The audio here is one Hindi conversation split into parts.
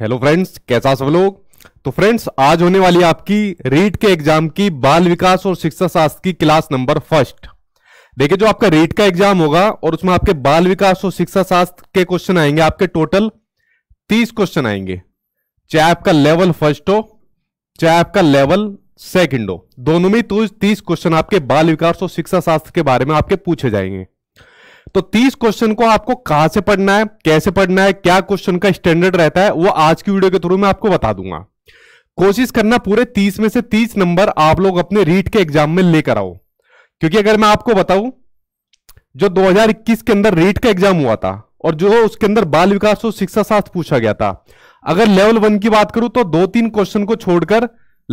हेलो फ्रेंड्स कैसा सब लोग तो फ्रेंड्स आज होने वाली आपकी रीट के एग्जाम की बाल विकास और शिक्षा शास्त्र की क्लास नंबर फर्स्ट देखिए जो आपका रीट का एग्जाम होगा और उसमें आपके बाल विकास और शिक्षा शास्त्र के क्वेश्चन आएंगे आपके टोटल तीस क्वेश्चन आएंगे चाहे आपका लेवल फर्स्ट हो चाहे आपका लेवल सेकेंड हो दोनों में तो तीस क्वेश्चन आपके बाल विकास और शिक्षा शास्त्र के बारे में आपके पूछे जाएंगे तो 30 क्वेश्चन को आपको कहां से पढ़ना है कैसे पढ़ना है क्या क्वेश्चन का स्टैंडर्ड रहता है वो आज की वीडियो के थ्रू मैं आपको बता दूंगा कोशिश करना पूरे 30 में से 30 नंबर आप लोग अपने रीट के एग्जाम में लेकर आओ क्योंकि अगर मैं आपको बताऊं जो 2021 के अंदर रीट का एग्जाम हुआ था और जो उसके अंदर बाल विकास और शिक्षा शास्त्र पूछा गया था अगर लेवल वन की बात करूं तो दो तीन क्वेश्चन को छोड़कर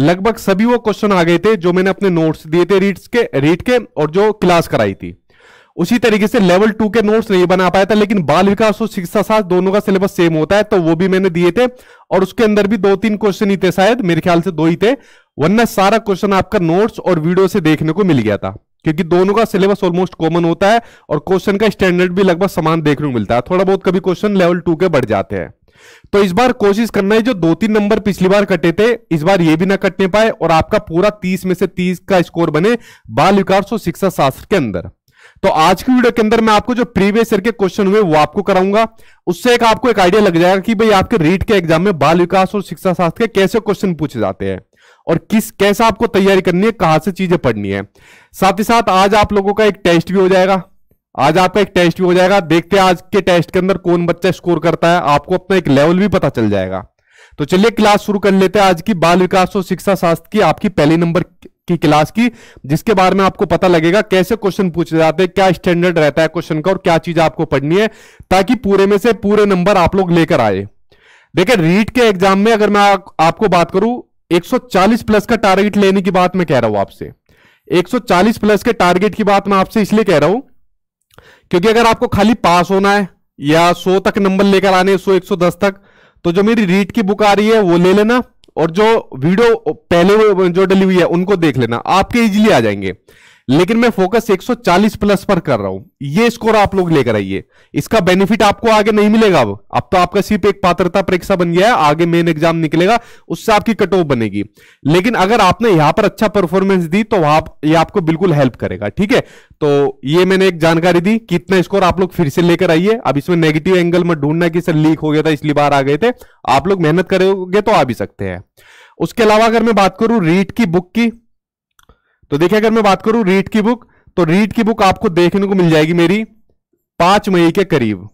लगभग सभी वो क्वेश्चन आ गए थे जो मैंने अपने नोट्स दिए थे रीट्स के रीट के और जो क्लास कराई थी उसी तरीके से लेवल टू के नोट्स नहीं बना पाया था लेकिन बाल विकास और शिक्षा शास्त्र दोनों का सिलेबस सेम होता है तो वो भी मैंने दिए थे और उसके अंदर भी दो तीन क्वेश्चन ही थे शायद मेरे ख्याल से दो ही थे वरना सारा क्वेश्चन आपका नोट्स और वीडियो से देखने को मिल गया था क्योंकि दोनों का सिलेबस ऑलमोस्ट कॉमन होता है और क्वेश्चन का स्टैंडर्ड भी लगभग समान देखने को मिलता है थोड़ा बहुत कभी क्वेश्चन लेवल टू के बढ़ जाते हैं तो इस बार कोशिश करना है जो दो तीन नंबर पिछली बार कटे थे इस बार ये भी ना कटने पाए और आपका पूरा तीस में से तीस का स्कोर बने बाल विकास और शिक्षा शास्त्र के अंदर तो आज की वीडियो के अंदर मैं आपको जो प्रीवियस ईयर के क्वेश्चन हुए वो आपको कराऊंगा उससे एक आपको एक आइडिया लग जाएगा कि भाई आपके रीट के एग्जाम में बाल विकास और शिक्षा शास्त्र के कैसे क्वेश्चन पूछे जाते हैं और किस कैसा आपको तैयारी करनी है कहां से चीजें पढ़नी है साथ ही साथ आज आप लोगों का एक टेस्ट भी हो जाएगा आज आपका एक टेस्ट भी हो जाएगा देखते हैं आज के टेस्ट के अंदर कौन बच्चा स्कोर करता है आपको अपना एक लेवल भी पता चल जाएगा तो चलिए क्लास शुरू कर लेते हैं आज की बाल विकास और शिक्षा शास्त्र की आपकी पहली नंबर की क्लास की जिसके बारे में आपको पता लगेगा कैसे क्वेश्चन पूछे जाते हैं क्या स्टैंडर्ड रहता है क्वेश्चन का और क्या चीज आपको पढ़नी है ताकि पूरे में से पूरे नंबर आप लोग लेकर आए देखिए रीट के एग्जाम में अगर मैं आपको बात करूं 140 प्लस का टारगेट लेने की बात मैं कह रहा हूं आपसे 140 प्लस के टारगेट की बात मैं आपसे इसलिए कह रहा हूं क्योंकि अगर आपको खाली पास होना है या 100 तक नंबर लेकर आने 100 110 तक तो जो मेरी रीट की बुक आ रही है वो ले लेना और जो वीडियो पहले जो डली हुई है उनको देख लेना आपके इजीली आ जाएंगे लेकिन मैं फोकस 140 प्लस पर कर रहा हूं ये स्कोर आप लोग लेकर आइए इसका बेनिफिट आपको आगे नहीं मिलेगा अब अब तो आपका सिर्फ एक पात्रता परीक्षा बन गया है आगे मेन एग्जाम निकलेगा उससे आपकी कट ऑफ बनेगी लेकिन अगर आपने यहां पर अच्छा परफॉर्मेंस दी तो आप ये आपको बिल्कुल हेल्प करेगा ठीक है तो ये मैंने एक जानकारी दी कितना स्कोर आप लोग फिर से लेकर आइए अब इसमें नेगेटिव एंगल में ढूंढना कि सर लीक हो गया था इसलिए बाहर आ गए थे आप लोग मेहनत करोगे तो आ भी सकते हैं उसके अलावा अगर मैं बात करूं रीट की बुक की तो देखिए अगर मैं बात करूं रीट की बुक तो रीट की बुक आपको देखने को मिल जाएगी मेरी पांच मई के करीब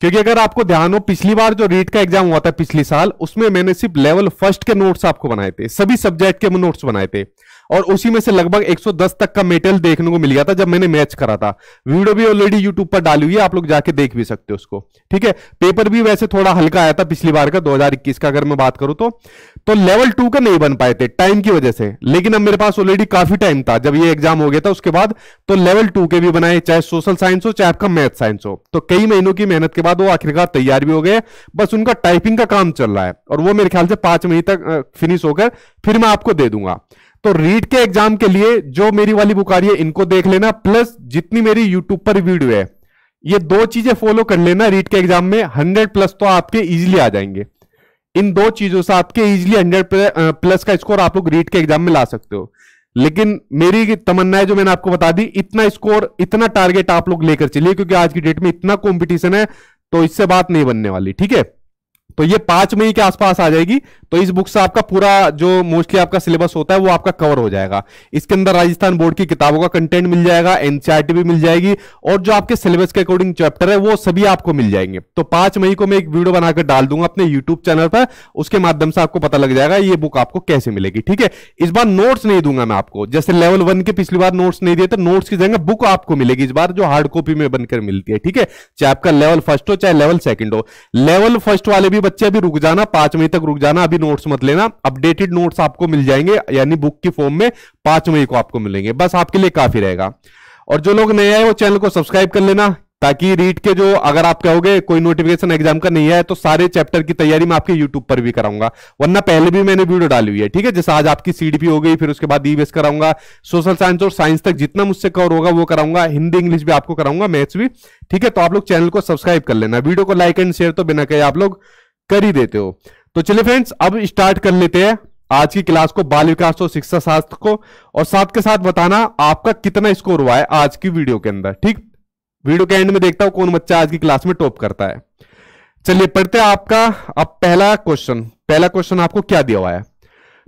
क्योंकि अगर आपको ध्यान हो पिछली बार जो रीट का एग्जाम हुआ था पिछले साल उसमें मैंने सिर्फ लेवल फर्स्ट के नोट्स आपको बनाए थे सभी सब्जेक्ट के नोट्स बनाए थे और उसी में से लगभग 110 तक का मेटल देखने को मिल गया था जब मैंने मैच करा था वीडियो भी ऑलरेडी यूट्यूब पर डाली हुई है आप लोग जाके देख भी सकते हो उसको ठीक है पेपर भी वैसे थोड़ा हल्का आया था पिछली बार का 2021 का अगर मैं बात करूं तो तो लेवल टू का नहीं बन पाए थे टाइम की वजह से लेकिन अब मेरे पास ऑलरेडी काफी टाइम था जब ये एग्जाम हो गया था उसके बाद तो लेवल टू के भी बनाए चाहे सोशल साइंस हो चाहे आपका मैथ साइंस हो तो कई महीनों की मेहनत के बाद वो आखिरकार तैयार भी हो गए बस उनका टाइपिंग का काम चल रहा है और वो मेरे ख्याल से पांच महीने तक फिनिश होकर फिर मैं आपको दे दूंगा तो रीड के एग्जाम के लिए जो मेरी वाली बुक आ रही है इनको देख लेना प्लस जितनी मेरी यूट्यूब पर वीडियो है ये दो चीजें फॉलो कर लेना रीड के एग्जाम में हंड्रेड प्लस तो आपके इजिली आ जाएंगे इन दो चीजों से आपके इजिली हंड्रेड प्लस का स्कोर आप लोग रीड के एग्जाम में ला सकते हो लेकिन मेरी तमन्ना है जो मैंने आपको बता दी इतना स्कोर इतना टारगेट आप लोग लेकर चलिए क्योंकि आज की डेट में इतना कॉम्पिटिशन है तो इससे बात नहीं बनने वाली ठीक है तो ये पांच मई के आसपास आ जाएगी तो इस बुक से आपका पूरा जो मोस्टली आपका सिलेबस होता है वो आपका कवर हो जाएगा इसके अंदर राजस्थान बोर्ड की किताबों का कंटेंट मिल जाएगा एनसीआरटी e भी मिल जाएगी और जो आपके सिलेबस के अकॉर्डिंग चैप्टर है वो सभी आपको मिल जाएंगे तो पांच मई को मैं एक वीडियो बनाकर डाल दूंगा अपने यूट्यूब चैनल पर उसके माध्यम से आपको पता लग जाएगा ये बुक आपको कैसे मिलेगी ठीक है इस बार नोट्स नहीं दूंगा मैं आपको जैसे लेवल वन के पिछली बार नोट्स नहीं दिए थे नोट्स की जगह बुक आपको मिलेगी इस बार जो हार्ड कॉपी में बनकर मिलती है ठीक है चाहे आपका लेवल फर्स्ट हो चाहे लेवल सेकंड हो लेवल फर्स्ट वाले भी बच्चे अभी रुक जाना पांच मई तक रुक जाना अभी नोट्स मत लेना अपडेटेड नोट्स आपको मिल जाएंगे यानी बुक की फॉर्म में पांच मई को आपको मिलेंगे बस आपके लिए काफी रहेगा और जो लोग नए आए वो चैनल को सब्सक्राइब कर लेना ताकि रीट के जो अगर आप कहोगे कोई नोटिफिकेशन एग्जाम का नहीं है तो सारे चैप्टर की तैयारी मैं आपके यूट्यूब पर भी कराऊंगा वरना पहले भी मैंने वीडियो डाली हुई है ठीक है जैसे आज आपकी सीडीपी हो गई फिर उसके बाद ईवीएस कराऊंगा सोशल साइंस और साइंस तक जितना मुझसे कवर होगा वो कराऊंगा हिंदी इंग्लिश भी आपको कराऊंगा मैथ्स भी ठीक है तो आप लोग चैनल को सब्सक्राइब कर लेना वीडियो को लाइक एंड शेयर तो बिना कहे आप लोग कर ही देते हो तो चलिए फ्रेंड्स अब स्टार्ट कर लेते हैं आज की क्लास को बाल विकास और शिक्षा शास्त्र को और साथ के साथ बताना आपका कितना स्कोर हुआ है आज की वीडियो के अंदर ठीक वीडियो के एंड में देखता हूं कौन बच्चा आज की क्लास में टॉप करता है चलिए पढ़ते हैं आपका अब पहला क्वेश्चन पहला क्वेश्चन आपको क्या दिया हुआ है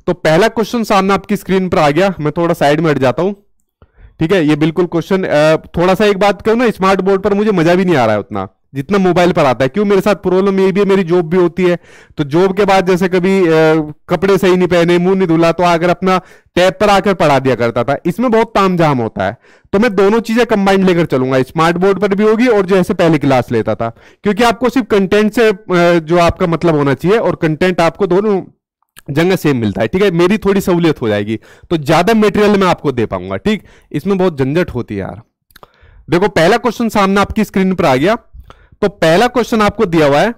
तो पहला क्वेश्चन सामने आपकी स्क्रीन पर आ गया मैं थोड़ा साइड में हट जाता हूं ठीक है ये बिल्कुल क्वेश्चन थोड़ा सा एक बात करूं ना स्मार्ट बोर्ड पर मुझे मजा भी नहीं आ रहा है उतना जितना मोबाइल पर आता है क्यों मेरे साथ प्रॉब्लम ये भी है मेरी जॉब भी होती है तो जॉब के बाद जैसे कभी आ, कपड़े सही नहीं पहने मुंह नहीं धुला तो आकर अपना टैब पर आकर पढ़ा दिया करता था इसमें बहुत ताम जाम होता है तो मैं दोनों चीजें कंबाइंड लेकर चलूंगा स्मार्ट बोर्ड पर भी होगी और जैसे पहले क्लास लेता था क्योंकि आपको सिर्फ कंटेंट से जो आपका मतलब होना चाहिए और कंटेंट आपको दोनों जगह सेम मिलता है ठीक है मेरी थोड़ी सहूलियत हो जाएगी तो ज्यादा मेटेरियल मैं आपको दे पाऊंगा ठीक इसमें बहुत झंझट होती है यार देखो पहला क्वेश्चन सामने आपकी स्क्रीन पर आ गया तो पहला क्वेश्चन आपको दिया हुआ है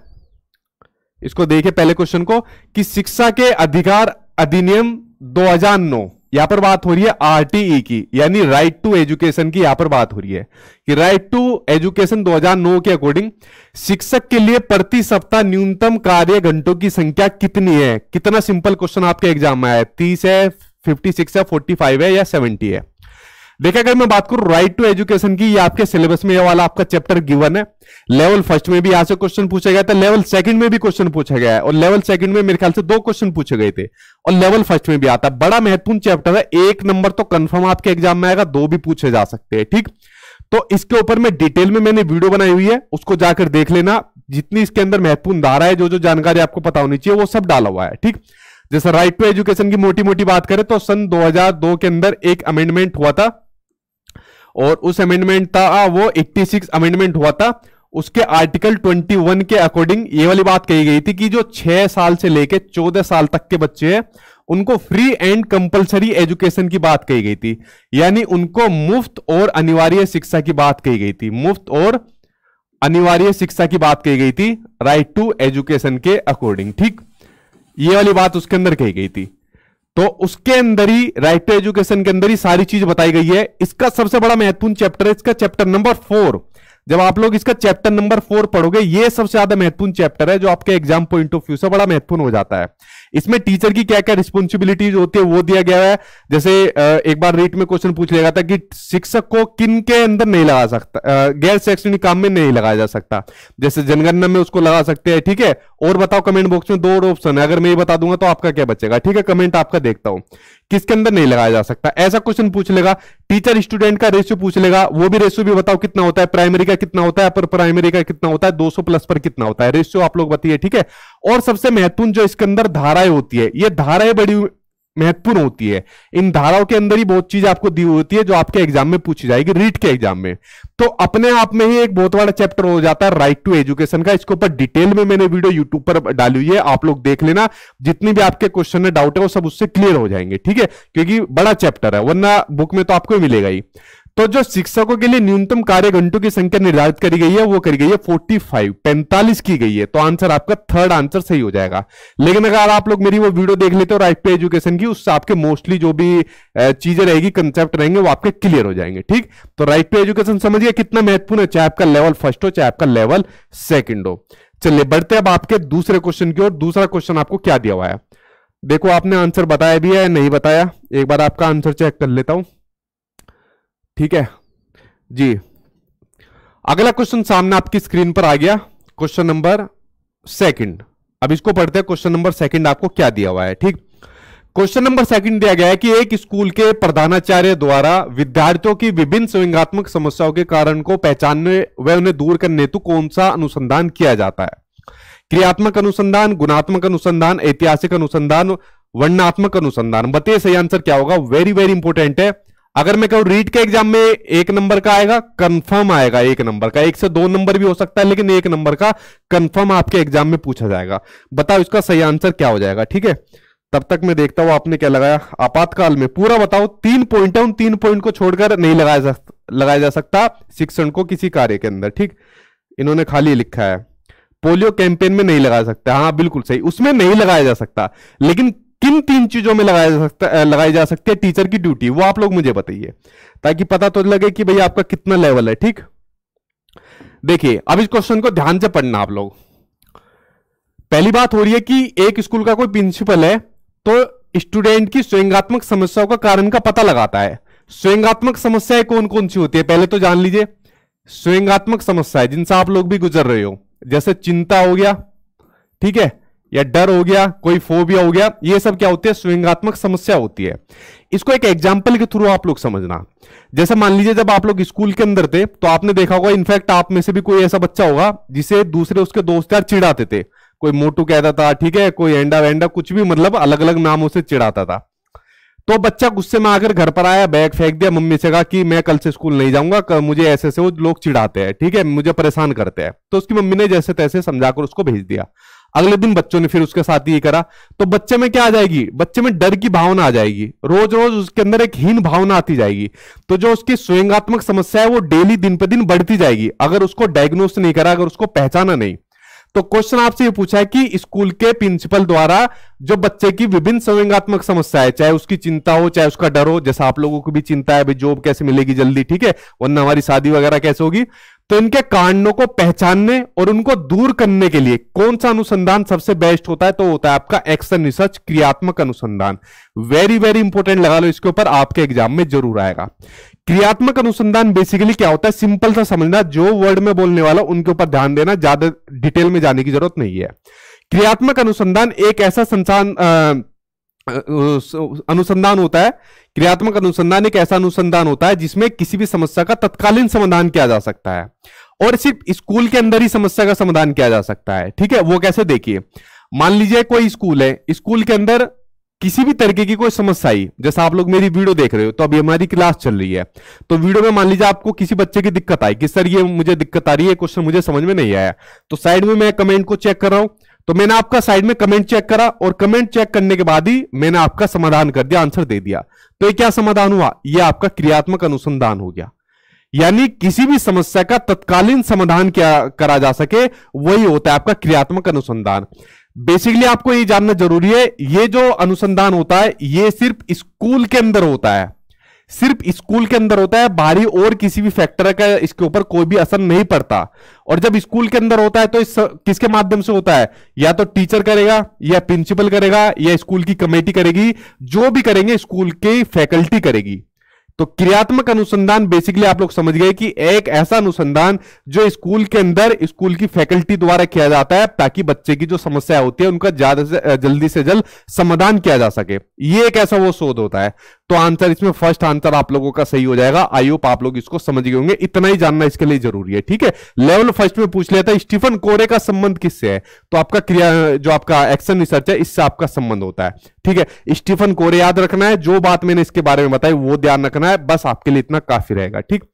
इसको देखिए पहले क्वेश्चन को कि शिक्षा के अधिकार अधिनियम 2009 यहां पर बात हो रही है आरटीई की यानी राइट टू एजुकेशन की यहां पर बात हो रही है कि राइट टू एजुकेशन 2009 के अकॉर्डिंग शिक्षक के लिए प्रति सप्ताह न्यूनतम कार्य घंटों की संख्या कितनी है कितना सिंपल क्वेश्चन आपके एग्जाम में आया तीस है फिफ्टी सिक्स है फोर्टी है या सेवेंटी है देखिए अगर मैं बात करूं राइट टू एजुकेशन की ये आपके सिलेबस में ये वाला आपका चैप्टर गिवन है लेवल फर्स्ट में भी यहां से क्वेश्चन पूछा गया था लेवल सेकंड में भी क्वेश्चन पूछा गया है और लेवल सेकंड में मेरे ख्याल से दो क्वेश्चन पूछे गए थे और लेवल फर्स्ट में भी आता बड़ा महत्वपूर्ण चैप्टर है एक नंबर तो कन्फर्म आपके एग्जाम में आएगा दो भी पूछे जा सकते हैं ठीक तो इसके ऊपर मैं डिटेल में मैंने वीडियो बनाई हुई है उसको जाकर देख लेना जितनी इसके अंदर महत्वपूर्ण धारा है जो जो जानकारी आपको पता होनी चाहिए वो सब डाला हुआ है ठीक जैसे राइट टू एजुकेशन की मोटी मोटी बात करें तो सन 2002 के अंदर एक अमेंडमेंट हुआ था और उस अमेंडमेंट था वो 86 अमेंडमेंट हुआ था उसके आर्टिकल 21 के अकॉर्डिंग ये वाली बात कही गई थी कि जो छह साल से लेके चौदह साल तक के बच्चे हैं उनको फ्री एंड कंपलसरी एजुकेशन की बात कही गई थी यानी उनको मुफ्त और अनिवार्य शिक्षा की बात कही गई थी मुफ्त और अनिवार्य शिक्षा की बात कही गई थी राइट टू एजुकेशन के अकॉर्डिंग ठीक ये वाली बात उसके अंदर कही गई थी तो उसके अंदर ही राइट टू एजुकेशन के अंदर ही सारी चीज बताई गई है इसका सबसे बड़ा महत्वपूर्ण चैप्टर है इसका चैप्टर नंबर फोर जब आप लोग इसका चैप्टर नंबर फोर पढ़ोगे ये सबसे ज्यादा महत्वपूर्ण चैप्टर है जो आपके एग्जाम पॉइंट ऑफ व्यू से बड़ा महत्वपूर्ण हो जाता है इसमें टीचर की क्या क्या रिस्पॉन्सिबिलिटीज होती है वो दिया गया है जैसे एक बार रेट में क्वेश्चन पूछ लिया गया था कि शिक्षक को किन के अंदर नहीं लगा सकता गैर शैक्षणिक काम में नहीं लगाया जा सकता जैसे जनगणना में उसको लगा सकते हैं ठीक है और बताओ कमेंट बॉक्स में दो और ऑप्शन है अगर मैं ये बता दूंगा तो आपका क्या बचेगा ठीक है कमेंट आपका देखता हूं किसके अंदर नहीं लगाया जा सकता ऐसा क्वेश्चन पूछ लेगा टीचर स्टूडेंट का रेशियो पूछ लेगा वो भी रेशियो भी बताओ कितना होता है प्राइमरी का कितना होता है अपर प्राइमरी का कितना होता है 200 प्लस पर कितना होता है रेशियो आप लोग बताइए ठीक है और सबसे महत्वपूर्ण जो इसके अंदर धाराएं होती है ये धाराएं बड़ी महत्वपूर्ण होती है इन धाराओं के अंदर ही बहुत चीज आपको दी होती है जो आपके एग्जाम में पूछी जाएगी रीट के एग्जाम में तो अपने आप में ही एक बहुत बड़ा चैप्टर हो जाता है राइट टू एजुकेशन का इसके ऊपर डिटेल में मैंने वीडियो यूट्यूब पर डाली हुई है आप लोग देख लेना जितनी भी आपके क्वेश्चन है डाउट है वो सब उससे क्लियर हो जाएंगे ठीक है क्योंकि बड़ा चैप्टर है वरना बुक में तो आपको मिलेगा ही तो जो शिक्षकों के लिए न्यूनतम कार्य घंटों की संख्या निर्धारित करी गई है वो करी गई है 45 पैंतालीस की गई है तो आंसर आपका थर्ड आंसर सही हो जाएगा लेकिन अगर आप लोग मेरी वो वीडियो देख लेते हो राइट पे एजुकेशन की उससे आपके मोस्टली जो भी चीजें रहेगी कंसेप्ट रहेंगे वो आपके क्लियर हो जाएंगे ठीक तो राइट पे एजुकेशन समझिए कितना महत्वपूर्ण है चाहे आपका लेवल फर्स्ट हो चाहे आपका लेवल सेकेंड हो चलिए बढ़ते अब आपके दूसरे क्वेश्चन की ओर दूसरा क्वेश्चन आपको क्या दिया हुआ है देखो आपने आंसर बताया भी है नहीं बताया एक बार आपका आंसर चेक कर लेता हूं ठीक है जी अगला क्वेश्चन सामने आपकी स्क्रीन पर आ गया क्वेश्चन नंबर सेकंड अब इसको पढ़ते हैं क्वेश्चन नंबर सेकंड आपको क्या दिया हुआ है ठीक क्वेश्चन नंबर सेकंड दिया गया है कि एक स्कूल के प्रधानाचार्य द्वारा विद्यार्थियों की विभिन्न स्विंगात्मक समस्याओं के कारण को पहचानने व उन्हें दूर करने हेतु कौन सा अनुसंधान किया जाता है क्रियात्मक अनुसंधान गुणात्मक अनुसंधान ऐतिहासिक अनुसंधान वर्णात्मक अनुसंधान बताइए सही आंसर क्या होगा वेरी वेरी इंपॉर्टेंट है अगर मैं कहूं रीट के एग्जाम में एक नंबर का आएगा कंफर्म आएगा एक नंबर का एक से दो नंबर भी हो सकता है लेकिन एक नंबर का कंफर्म आपके एग्जाम में पूछा जाएगा बताओ इसका सही आंसर क्या हो जाएगा ठीक है तब तक मैं देखता हूं आपने क्या लगाया आपातकाल में पूरा बताओ तीन पॉइंट है उन तीन पॉइंट को छोड़कर नहीं लगाया जा लगाया जा सकता शिक्षण को किसी कार्य के अंदर ठीक इन्होंने खाली लिखा है पोलियो कैंपेन में नहीं लगा सकता हाँ बिल्कुल सही उसमें नहीं लगाया जा सकता लेकिन किन तीन चीजों में लगाया जा सकता लगाई जा सकती है टीचर की ड्यूटी वो आप लोग मुझे बताइए ताकि पता तो लगे कि भाई आपका कितना लेवल है ठीक देखिए अब इस क्वेश्चन को ध्यान से पढ़ना आप लोग पहली बात हो रही है कि एक स्कूल का कोई प्रिंसिपल है तो स्टूडेंट की स्वयंगात्मक समस्याओं का कारण का पता लगाता है स्वयंगात्मक समस्याएं कौन कौन सी होती है पहले तो जान लीजिए स्वयंगात्मक समस्याएं जिनसे आप लोग भी गुजर रहे हो जैसे चिंता हो गया ठीक है या डर हो गया कोई फोबिया हो गया ये सब क्या होती है स्विंगात्मक समस्या होती है इसको एक एग्जाम्पल के थ्रू आप लोग समझना जैसे मान लीजिए जब आप लोग स्कूल के अंदर थे तो आपने देखा होगा इनफैक्ट आप में से भी कोई ऐसा बच्चा होगा जिसे दूसरे उसके दोस्त यार चिड़ाते थे कोई मोटू कहता था ठीक है कोई एंडा वेंडा कुछ भी मतलब अलग अलग नामों से चिड़ाता था तो बच्चा गुस्से में आकर घर पर आया बैग फेंक दिया मम्मी से कहा कि मैं कल से स्कूल नहीं जाऊंगा मुझे ऐसे ऐसे वो लोग चिढ़ाते हैं ठीक है मुझे परेशान करते हैं तो उसकी मम्मी ने जैसे तैसे समझाकर उसको भेज दिया अगले दिन बच्चों ने फिर उसके साथ ये करा तो बच्चे में क्या आ जाएगी बच्चे में डर की भावना आ जाएगी रोज रोज उसके अंदर एक हीन भावना आती जाएगी तो जो उसकी स्वयंगात्मक समस्या है वो डेली दिन पर दिन बढ़ती जाएगी अगर उसको डायग्नोस नहीं करा अगर उसको पहचाना नहीं तो क्वेश्चन आपसे ये पूछा है कि स्कूल के प्रिंसिपल द्वारा जो बच्चे की विभिन्न संवेगात्मक समस्या है चाहे उसकी चिंता हो चाहे उसका डर हो जैसा आप लोगों को भी चिंता है भाई जॉब कैसे मिलेगी जल्दी ठीक है वरना हमारी शादी वगैरह कैसे होगी तो इनके कारणों को पहचानने और उनको दूर करने के लिए कौन सा अनुसंधान सबसे बेस्ट होता है तो होता है आपका एक्शन रिसर्च क्रियात्मक अनुसंधान वेरी वेरी इंपॉर्टेंट लगा लो इसके ऊपर आपके एग्जाम में जरूर आएगा क्रियात्मक अनुसंधान बेसिकली क्या होता है सिंपल सा समझना जो वर्ड में बोलने वाला उनके ऊपर ध्यान देना ज्यादा डिटेल में जाने की जरूरत नहीं है क्रियात्मक अनुसंधान एक ऐसा संस्थान अनुसंधान होता है क्रियात्मक अनुसंधान एक ऐसा अनुसंधान होता है जिसमें किसी भी समस्या का तत्कालीन समाधान किया जा सकता है और सिर्फ स्कूल के अंदर ही समस्या का समाधान किया जा सकता है ठीक है वो कैसे देखिए मान लीजिए कोई स्कूल है स्कूल के अंदर किसी भी तरीके की कोई समस्या आई जैसा आप लोग मेरी वीडियो देख रहे हो तो अभी हमारी क्लास चल रही है तो वीडियो में मान लीजिए आपको किसी बच्चे की दिक्कत आई कि सर ये मुझे दिक्कत आ रही है क्वेश्चन मुझे समझ में नहीं आया तो साइड में मैं कमेंट को चेक कर रहा हूं तो मैंने आपका साइड में कमेंट चेक करा और कमेंट चेक करने के बाद ही मैंने आपका समाधान कर दिया आंसर दे दिया तो ये क्या समाधान हुआ ये आपका क्रियात्मक अनुसंधान हो गया यानी किसी भी समस्या का तत्कालीन समाधान क्या करा जा सके वही होता है आपका क्रियात्मक अनुसंधान बेसिकली आपको ये जानना जरूरी है ये जो अनुसंधान होता है ये सिर्फ स्कूल के अंदर होता है सिर्फ स्कूल के अंदर होता है बाहरी और किसी भी फैक्टर का इसके ऊपर कोई भी असर नहीं पड़ता और जब स्कूल के अंदर होता है तो इस किसके माध्यम से होता है या तो टीचर करेगा या प्रिंसिपल करेगा या स्कूल की कमेटी करेगी जो भी करेंगे स्कूल की फैकल्टी करेगी तो क्रियात्मक अनुसंधान बेसिकली आप लोग समझ गए कि एक ऐसा अनुसंधान जो स्कूल के अंदर स्कूल की फैकल्टी द्वारा किया जाता है ताकि बच्चे की जो समस्या होती है उनका ज्यादा से जल्दी से जल्द समाधान किया जा सके ये एक ऐसा वो शोध होता है तो आंसर इसमें फर्स्ट आंसर आप लोगों का सही हो जाएगा आई होप आप लोग इसको समझ गए होंगे इतना ही जानना इसके लिए जरूरी है ठीक है लेवल फर्स्ट में पूछ लेता था स्टीफन कोरे का संबंध किससे है तो आपका क्रिया जो आपका एक्शन रिसर्च है इससे आपका संबंध होता है ठीक है स्टीफन कोरे याद रखना है जो बात मैंने इसके बारे में बताई वो ध्यान रखना है बस आपके लिए इतना काफी रहेगा ठीक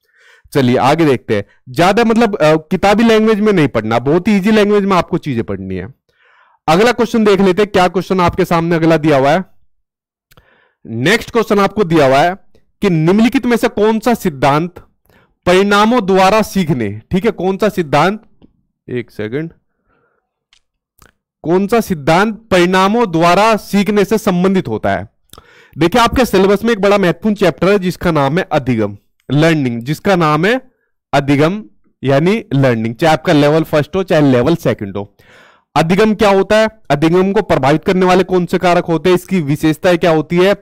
चलिए आगे देखते हैं ज्यादा मतलब किताबी लैंग्वेज में नहीं पढ़ना बहुत ही इजी लैंग्वेज में आपको चीजें पढ़नी है अगला क्वेश्चन देख लेते हैं क्या क्वेश्चन आपके सामने अगला दिया हुआ है नेक्स्ट क्वेश्चन आपको दिया हुआ है कि निम्नलिखित में से कौन सा सिद्धांत परिणामों द्वारा सीखने ठीक है कौन सा सिद्धांत एक सेकंड कौन सा सिद्धांत परिणामों द्वारा सीखने से संबंधित होता है देखिए आपके सिलेबस में एक बड़ा महत्वपूर्ण चैप्टर है जिसका नाम है अधिगम लर्निंग जिसका नाम है अधिगम यानी लर्निंग चाहे आपका लेवल फर्स्ट हो चाहे लेवल सेकंड हो अधिगम क्या होता है अधिगम को प्रभावित करने वाले कौन से कारक होते हैं इसकी विशेषताएं क्या होती है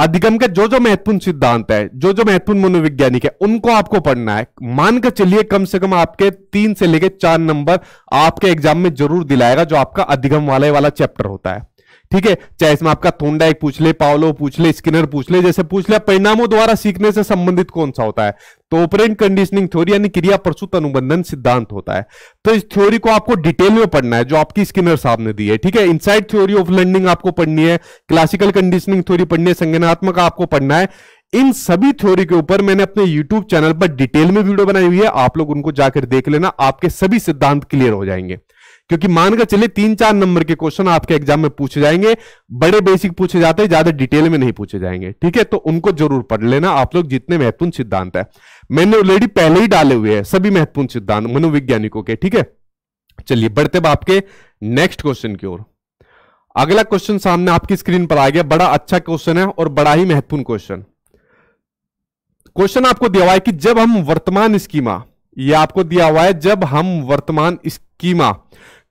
अधिगम के जो जो महत्वपूर्ण सिद्धांत है जो जो महत्वपूर्ण मनोवैज्ञानिक है उनको आपको पढ़ना है मानकर चलिए कम से कम आपके तीन से लेकर चार नंबर आपके एग्जाम में जरूर दिलाएगा जो आपका अधिगम वाले वाला चैप्टर होता है ठीक है चाहे इसमें आपका थोंडा पूछ ले पावलो पूछ ले स्किनर पूछ ले जैसे पूछ ले परिणामों द्वारा सीखने से संबंधित कौन सा होता है तो ऑपरेंट कंडीशनिंग थ्योरी यानी क्रिया प्रसुत अनुबंधन सिद्धांत होता है तो इस थ्योरी को आपको डिटेल में पढ़ना है जो आपकी स्किनर साहब ने दी है ठीक है इनसाइड थ्योरी ऑफ लर्निंग आपको पढ़नी है क्लासिकल कंडीशनिंग थ्योरी पढ़नी है संज्ञानात्मक आपको पढ़ना है इन सभी थ्योरी के ऊपर मैंने अपने यूट्यूब चैनल पर डिटेल में वीडियो बनाई हुई है आप लोग उनको जाकर देख लेना आपके सभी सिद्धांत क्लियर हो जाएंगे क्योंकि मानकर चले तीन चार नंबर के क्वेश्चन आपके एग्जाम में पूछे जाएंगे बड़े बेसिक पूछे जाते हैं ज्यादा डिटेल में नहीं पूछे जाएंगे ठीक है तो उनको जरूर पढ़ लेना आप लोग जितने महत्वपूर्ण सिद्धांत है मैंने ऑलरेडी पहले ही डाले हुए हैं सभी महत्वपूर्ण सिद्धांत मनोवैज्ञानिकों के ठीक है चलिए बढ़ते अब आपके नेक्स्ट क्वेश्चन की ओर अगला क्वेश्चन सामने आपकी स्क्रीन पर आ गया बड़ा अच्छा क्वेश्चन है और बड़ा ही महत्वपूर्ण क्वेश्चन क्वेश्चन आपको दिया हुआ है कि जब हम वर्तमान स्कीमा ये आपको दिया हुआ है जब हम वर्तमान स्कीमा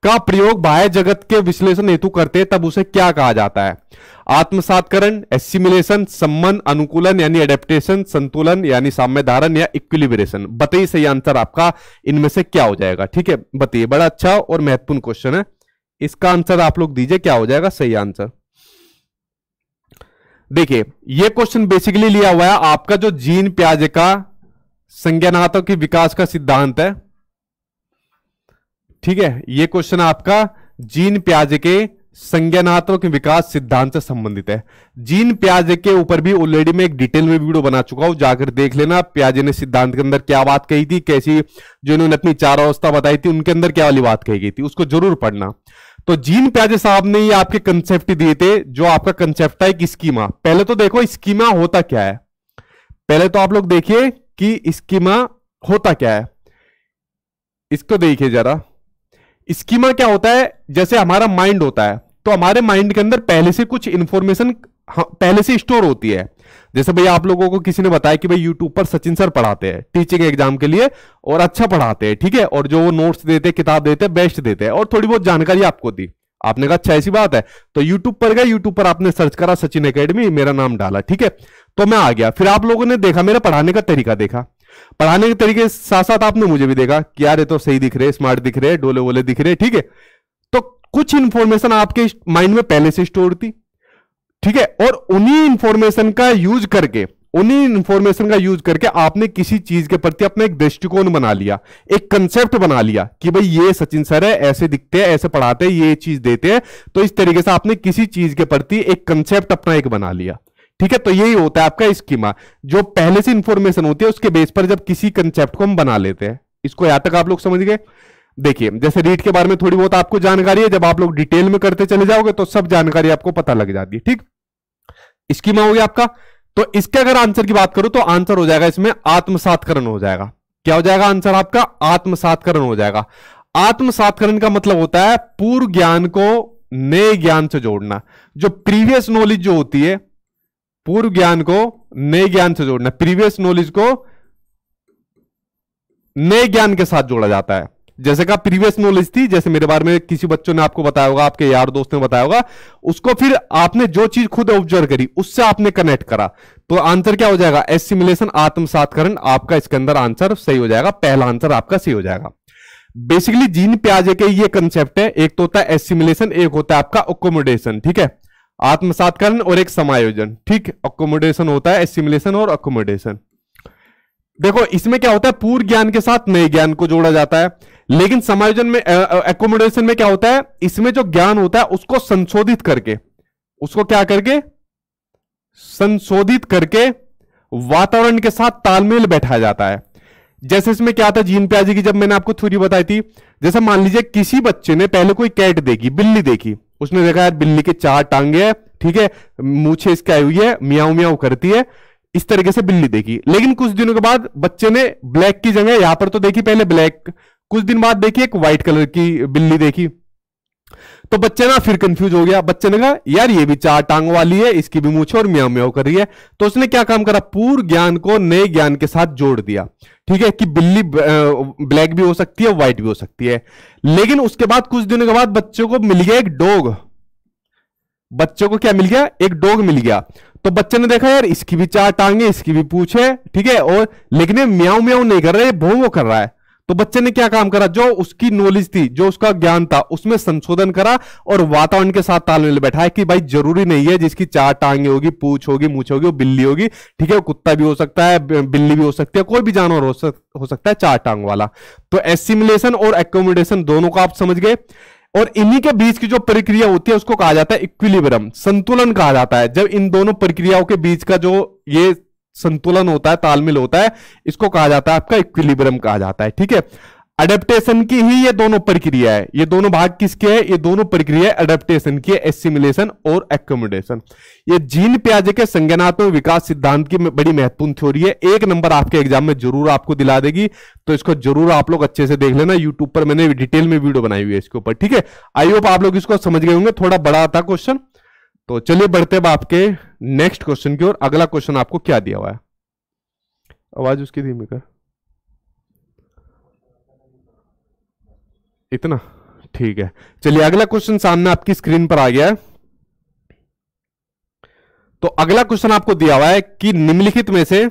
का प्रयोग बाह्य जगत के विश्लेषण हेतु करते हैं तब उसे क्या कहा जाता है आत्मसातकरण एसिमुलेशन सम्मन अनुकूलन यानी एडेप्टेशन संतुलन यानी साम्य धारण या इक्विलिब्रेशन बताइए सही आंसर आपका इनमें से क्या हो जाएगा ठीक है बताइए बड़ा अच्छा और महत्वपूर्ण क्वेश्चन है इसका आंसर आप लोग दीजिए क्या हो जाएगा सही आंसर देखिए ये क्वेश्चन बेसिकली लिया हुआ है आपका जो जीन प्याज का संज्ञानात्मक विकास का सिद्धांत है ठीक है ये क्वेश्चन आपका जीन प्याज के संज्ञानात्मक विकास सिद्धांत से संबंधित है जीन प्याज के ऊपर भी ऑलरेडी मैं एक डिटेल में वीडियो बना चुका हूं जाकर देख लेना प्याजे ने सिद्धांत के अंदर क्या बात कही थी कैसी जो इन्होंने अपनी चार अवस्था बताई थी उनके अंदर क्या वाली बात कही गई थी उसको जरूर पढ़ना तो जीन प्याजे साहब ने ये आपके कंसेप्ट दिए थे जो आपका कंसेप्ट था एक स्कीमा पहले तो देखो स्कीमा होता क्या है पहले तो आप लोग देखिए कि स्कीमा होता क्या है इसको देखिए जरा स्कीमा क्या होता है जैसे हमारा माइंड होता है तो हमारे माइंड के अंदर पहले से कुछ इंफॉर्मेशन हाँ, पहले से स्टोर होती है जैसे भाई आप लोगों को किसी ने बताया कि भाई यूट्यूब पर सचिन सर पढ़ाते हैं टीचिंग एग्जाम के लिए और अच्छा पढ़ाते हैं ठीक है और जो वो नोट्स देते किताब देते बेस्ट देते हैं और थोड़ी बहुत जानकारी आपको दी आपने कहा अच्छा ऐसी बात है तो यूट्यूब पर गए यूट्यूब पर आपने सर्च करा सचिन अकेडमी मेरा नाम डाला ठीक है तो मैं आ गया फिर आप लोगों ने देखा मेरा पढ़ाने का तरीका देखा पढ़ाने के तरीके साथ साथ आपने मुझे भी देखा कि यार ये तो सही दिख रहे स्मार्ट दिख रहे डोले वोले दिख रहे ठीक है तो कुछ इंफॉर्मेशन आपके माइंड में पहले से स्टोर थी ठीक है और उन्हीं इंफॉर्मेशन का यूज करके उन्हीं इंफॉर्मेशन का यूज करके आपने किसी चीज के प्रति अपना एक दृष्टिकोण बना लिया एक कंसेप्ट बना लिया कि भाई ये सचिन सर है ऐसे दिखते हैं ऐसे पढ़ाते हैं ये चीज देते हैं तो इस तरीके से आपने किसी चीज के प्रति एक कंसेप्ट अपना एक बना लिया ठीक है तो यही होता है आपका स्कीमा जो पहले से इंफॉर्मेशन होती है उसके बेस पर जब किसी कंसेप्ट को हम बना लेते हैं इसको यहां तक आप लोग समझ गए देखिए जैसे रीट के बारे में थोड़ी बहुत आपको जानकारी है जब आप लोग डिटेल में करते चले जाओगे तो सब जानकारी आपको पता लग जाती है ठीक स्कीमा हो गया आपका तो इसके अगर आंसर की बात करूं तो आंसर हो जाएगा इसमें आत्मसातकरण हो जाएगा क्या हो जाएगा आंसर आपका आत्मसातकरण हो जाएगा आत्मसातकरण का मतलब होता है पूर्व ज्ञान को नए ज्ञान से जोड़ना जो प्रीवियस नॉलेज जो होती है पूर्व ज्ञान को नए ज्ञान से जोड़ना प्रीवियस नॉलेज को नए ज्ञान के साथ जोड़ा जाता है जैसे का प्रीवियस नॉलेज थी जैसे मेरे बारे में किसी बच्चों ने आपको बताया होगा आपके यार दोस्त ने बताया होगा उसको फिर आपने जो चीज खुद ऑब्जर्व करी उससे आपने कनेक्ट करा तो आंसर क्या हो जाएगा एसिमुलेशन आत्मसातकरण आपका इसके अंदर आंसर सही हो जाएगा पहला आंसर आपका सही हो जाएगा बेसिकली जीन प्याजे के ये कंसेप्ट है एक तो होता है एसिमुलेशन एक होता है आपका अकोमोडेशन ठीक है आत्मसातकरण और एक समायोजन ठीक अकोमोडेशन होता है एसिमुलेशन और अकोमोडेशन देखो इसमें क्या होता है पूर्व ज्ञान के साथ नए ज्ञान को जोड़ा जाता है लेकिन समायोजन में एकोमोडेशन में क्या होता है इसमें जो ज्ञान होता है उसको संशोधित करके उसको क्या करके संशोधित करके वातावरण के साथ तालमेल बैठा जाता है जैसे इसमें क्या था जीन प्याजी की जब मैंने आपको थ्योरी बताई थी जैसे मान लीजिए किसी बच्चे ने पहले कोई कैट देखी बिल्ली देखी उसने देखा यार बिल्ली के चार टांगे हैं ठीक है मूछे इसकी आई हुई है मियाऊ मियाऊ करती है इस तरीके से बिल्ली देखी लेकिन कुछ दिनों के बाद बच्चे ने ब्लैक की जगह यहां पर तो देखी पहले ब्लैक कुछ दिन बाद देखी एक व्हाइट कलर की बिल्ली देखी तो बच्चे ना फिर कंफ्यूज हो गया बच्चे ने कहा यार ये भी चार टांग वाली है इसकी भी मूछ और म्याओ म्याओ कर रही है तो उसने क्या काम करा पूर्व ज्ञान को नए ज्ञान के साथ जोड़ दिया ठीक है कि बिल्ली ब्लैक भी हो सकती है व्हाइट भी हो सकती है लेकिन उसके बाद कुछ दिनों के बाद बच्चों को मिल गया एक डोग बच्चों को क्या मिल गया एक डोग मिल गया तो बच्चे ने देखा यार इसकी भी चार टांगे इसकी भी पूछ है ठीक है और लेकिन ये म्याऊ म्याऊ नहीं कर रहा है भों वो कर रहा है तो बच्चे ने क्या काम करा जो उसकी नॉलेज थी जो उसका ज्ञान था उसमें संशोधन करा और वातावरण के साथ तालमेल बैठा है कि भाई जरूरी नहीं है जिसकी चार टांगे होगी पूछ होगी मूछ होगी वो बिल्ली होगी ठीक है कुत्ता भी हो सकता है बिल्ली भी हो सकती है कोई भी जानवर हो, सक, हो सकता है चार टांग वाला तो एसिमुलेशन और एकोमोडेशन दोनों को आप समझ गए और इन्हीं के बीच की जो प्रक्रिया होती है उसको कहा जाता है इक्विलिब्रम संतुलन कहा जाता है जब इन दोनों प्रक्रियाओं के बीच का जो ये संतुलन होता है तालमेल होता है इसको कहा जाता है आपका इक्विलिब्रियम कहा जाता है ठीक है अडेप्टेशन की ही ये दोनों प्रक्रिया है ये दोनों भाग किसके है ये दोनों प्रक्रिया अडेप्टेशन की एसिमुलेशन और एकोमोडेशन ये जीन प्याजे के संज्ञानात्मक विकास सिद्धांत की बड़ी महत्वपूर्ण थ्योरी है एक नंबर आपके एग्जाम में जरूर आपको दिला देगी तो इसको जरूर आप लोग अच्छे से देख लेना यूट्यूब पर मैंने डिटेल में वीडियो बनाई हुई है इसके ऊपर ठीक है आई होप आप लोग इसको समझ गए होंगे थोड़ा बड़ा था क्वेश्चन तो चलिए बढ़ते अब आपके नेक्स्ट क्वेश्चन की ओर अगला क्वेश्चन आपको क्या दिया हुआ है आवाज उसकी धीमी कर इतना ठीक है चलिए अगला क्वेश्चन सामने आपकी स्क्रीन पर आ गया है तो अगला क्वेश्चन आपको दिया हुआ है कि निम्नलिखित में से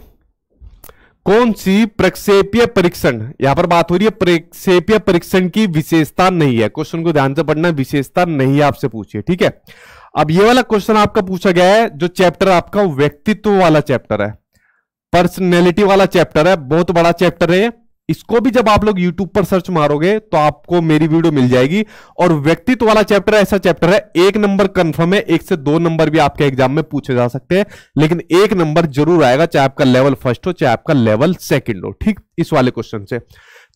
कौन सी प्रक्षेपीय परीक्षण यहां पर बात हो रही है प्रक्षेपीय परीक्षण की विशेषता नहीं है क्वेश्चन को ध्यान से पढ़ना विशेषता नहीं आपसे पूछिए ठीक है अब ये वाला क्वेश्चन आपका पूछा गया है जो चैप्टर आपका व्यक्तित्व वाला चैप्टर है पर्सनैलिटी वाला चैप्टर है बहुत बड़ा चैप्टर है इसको भी जब आप लोग YouTube पर सर्च मारोगे तो आपको मेरी वीडियो मिल जाएगी और व्यक्तित्व वाला चैप्टर ऐसा चैप्टर है एक नंबर कंफर्म है एक से दो नंबर भी आपके एग्जाम में पूछे जा सकते हैं लेकिन एक नंबर जरूर आएगा चाहे आपका लेवल फर्स्ट हो चाहे आपका लेवल सेकंड हो ठीक इस वाले क्वेश्चन से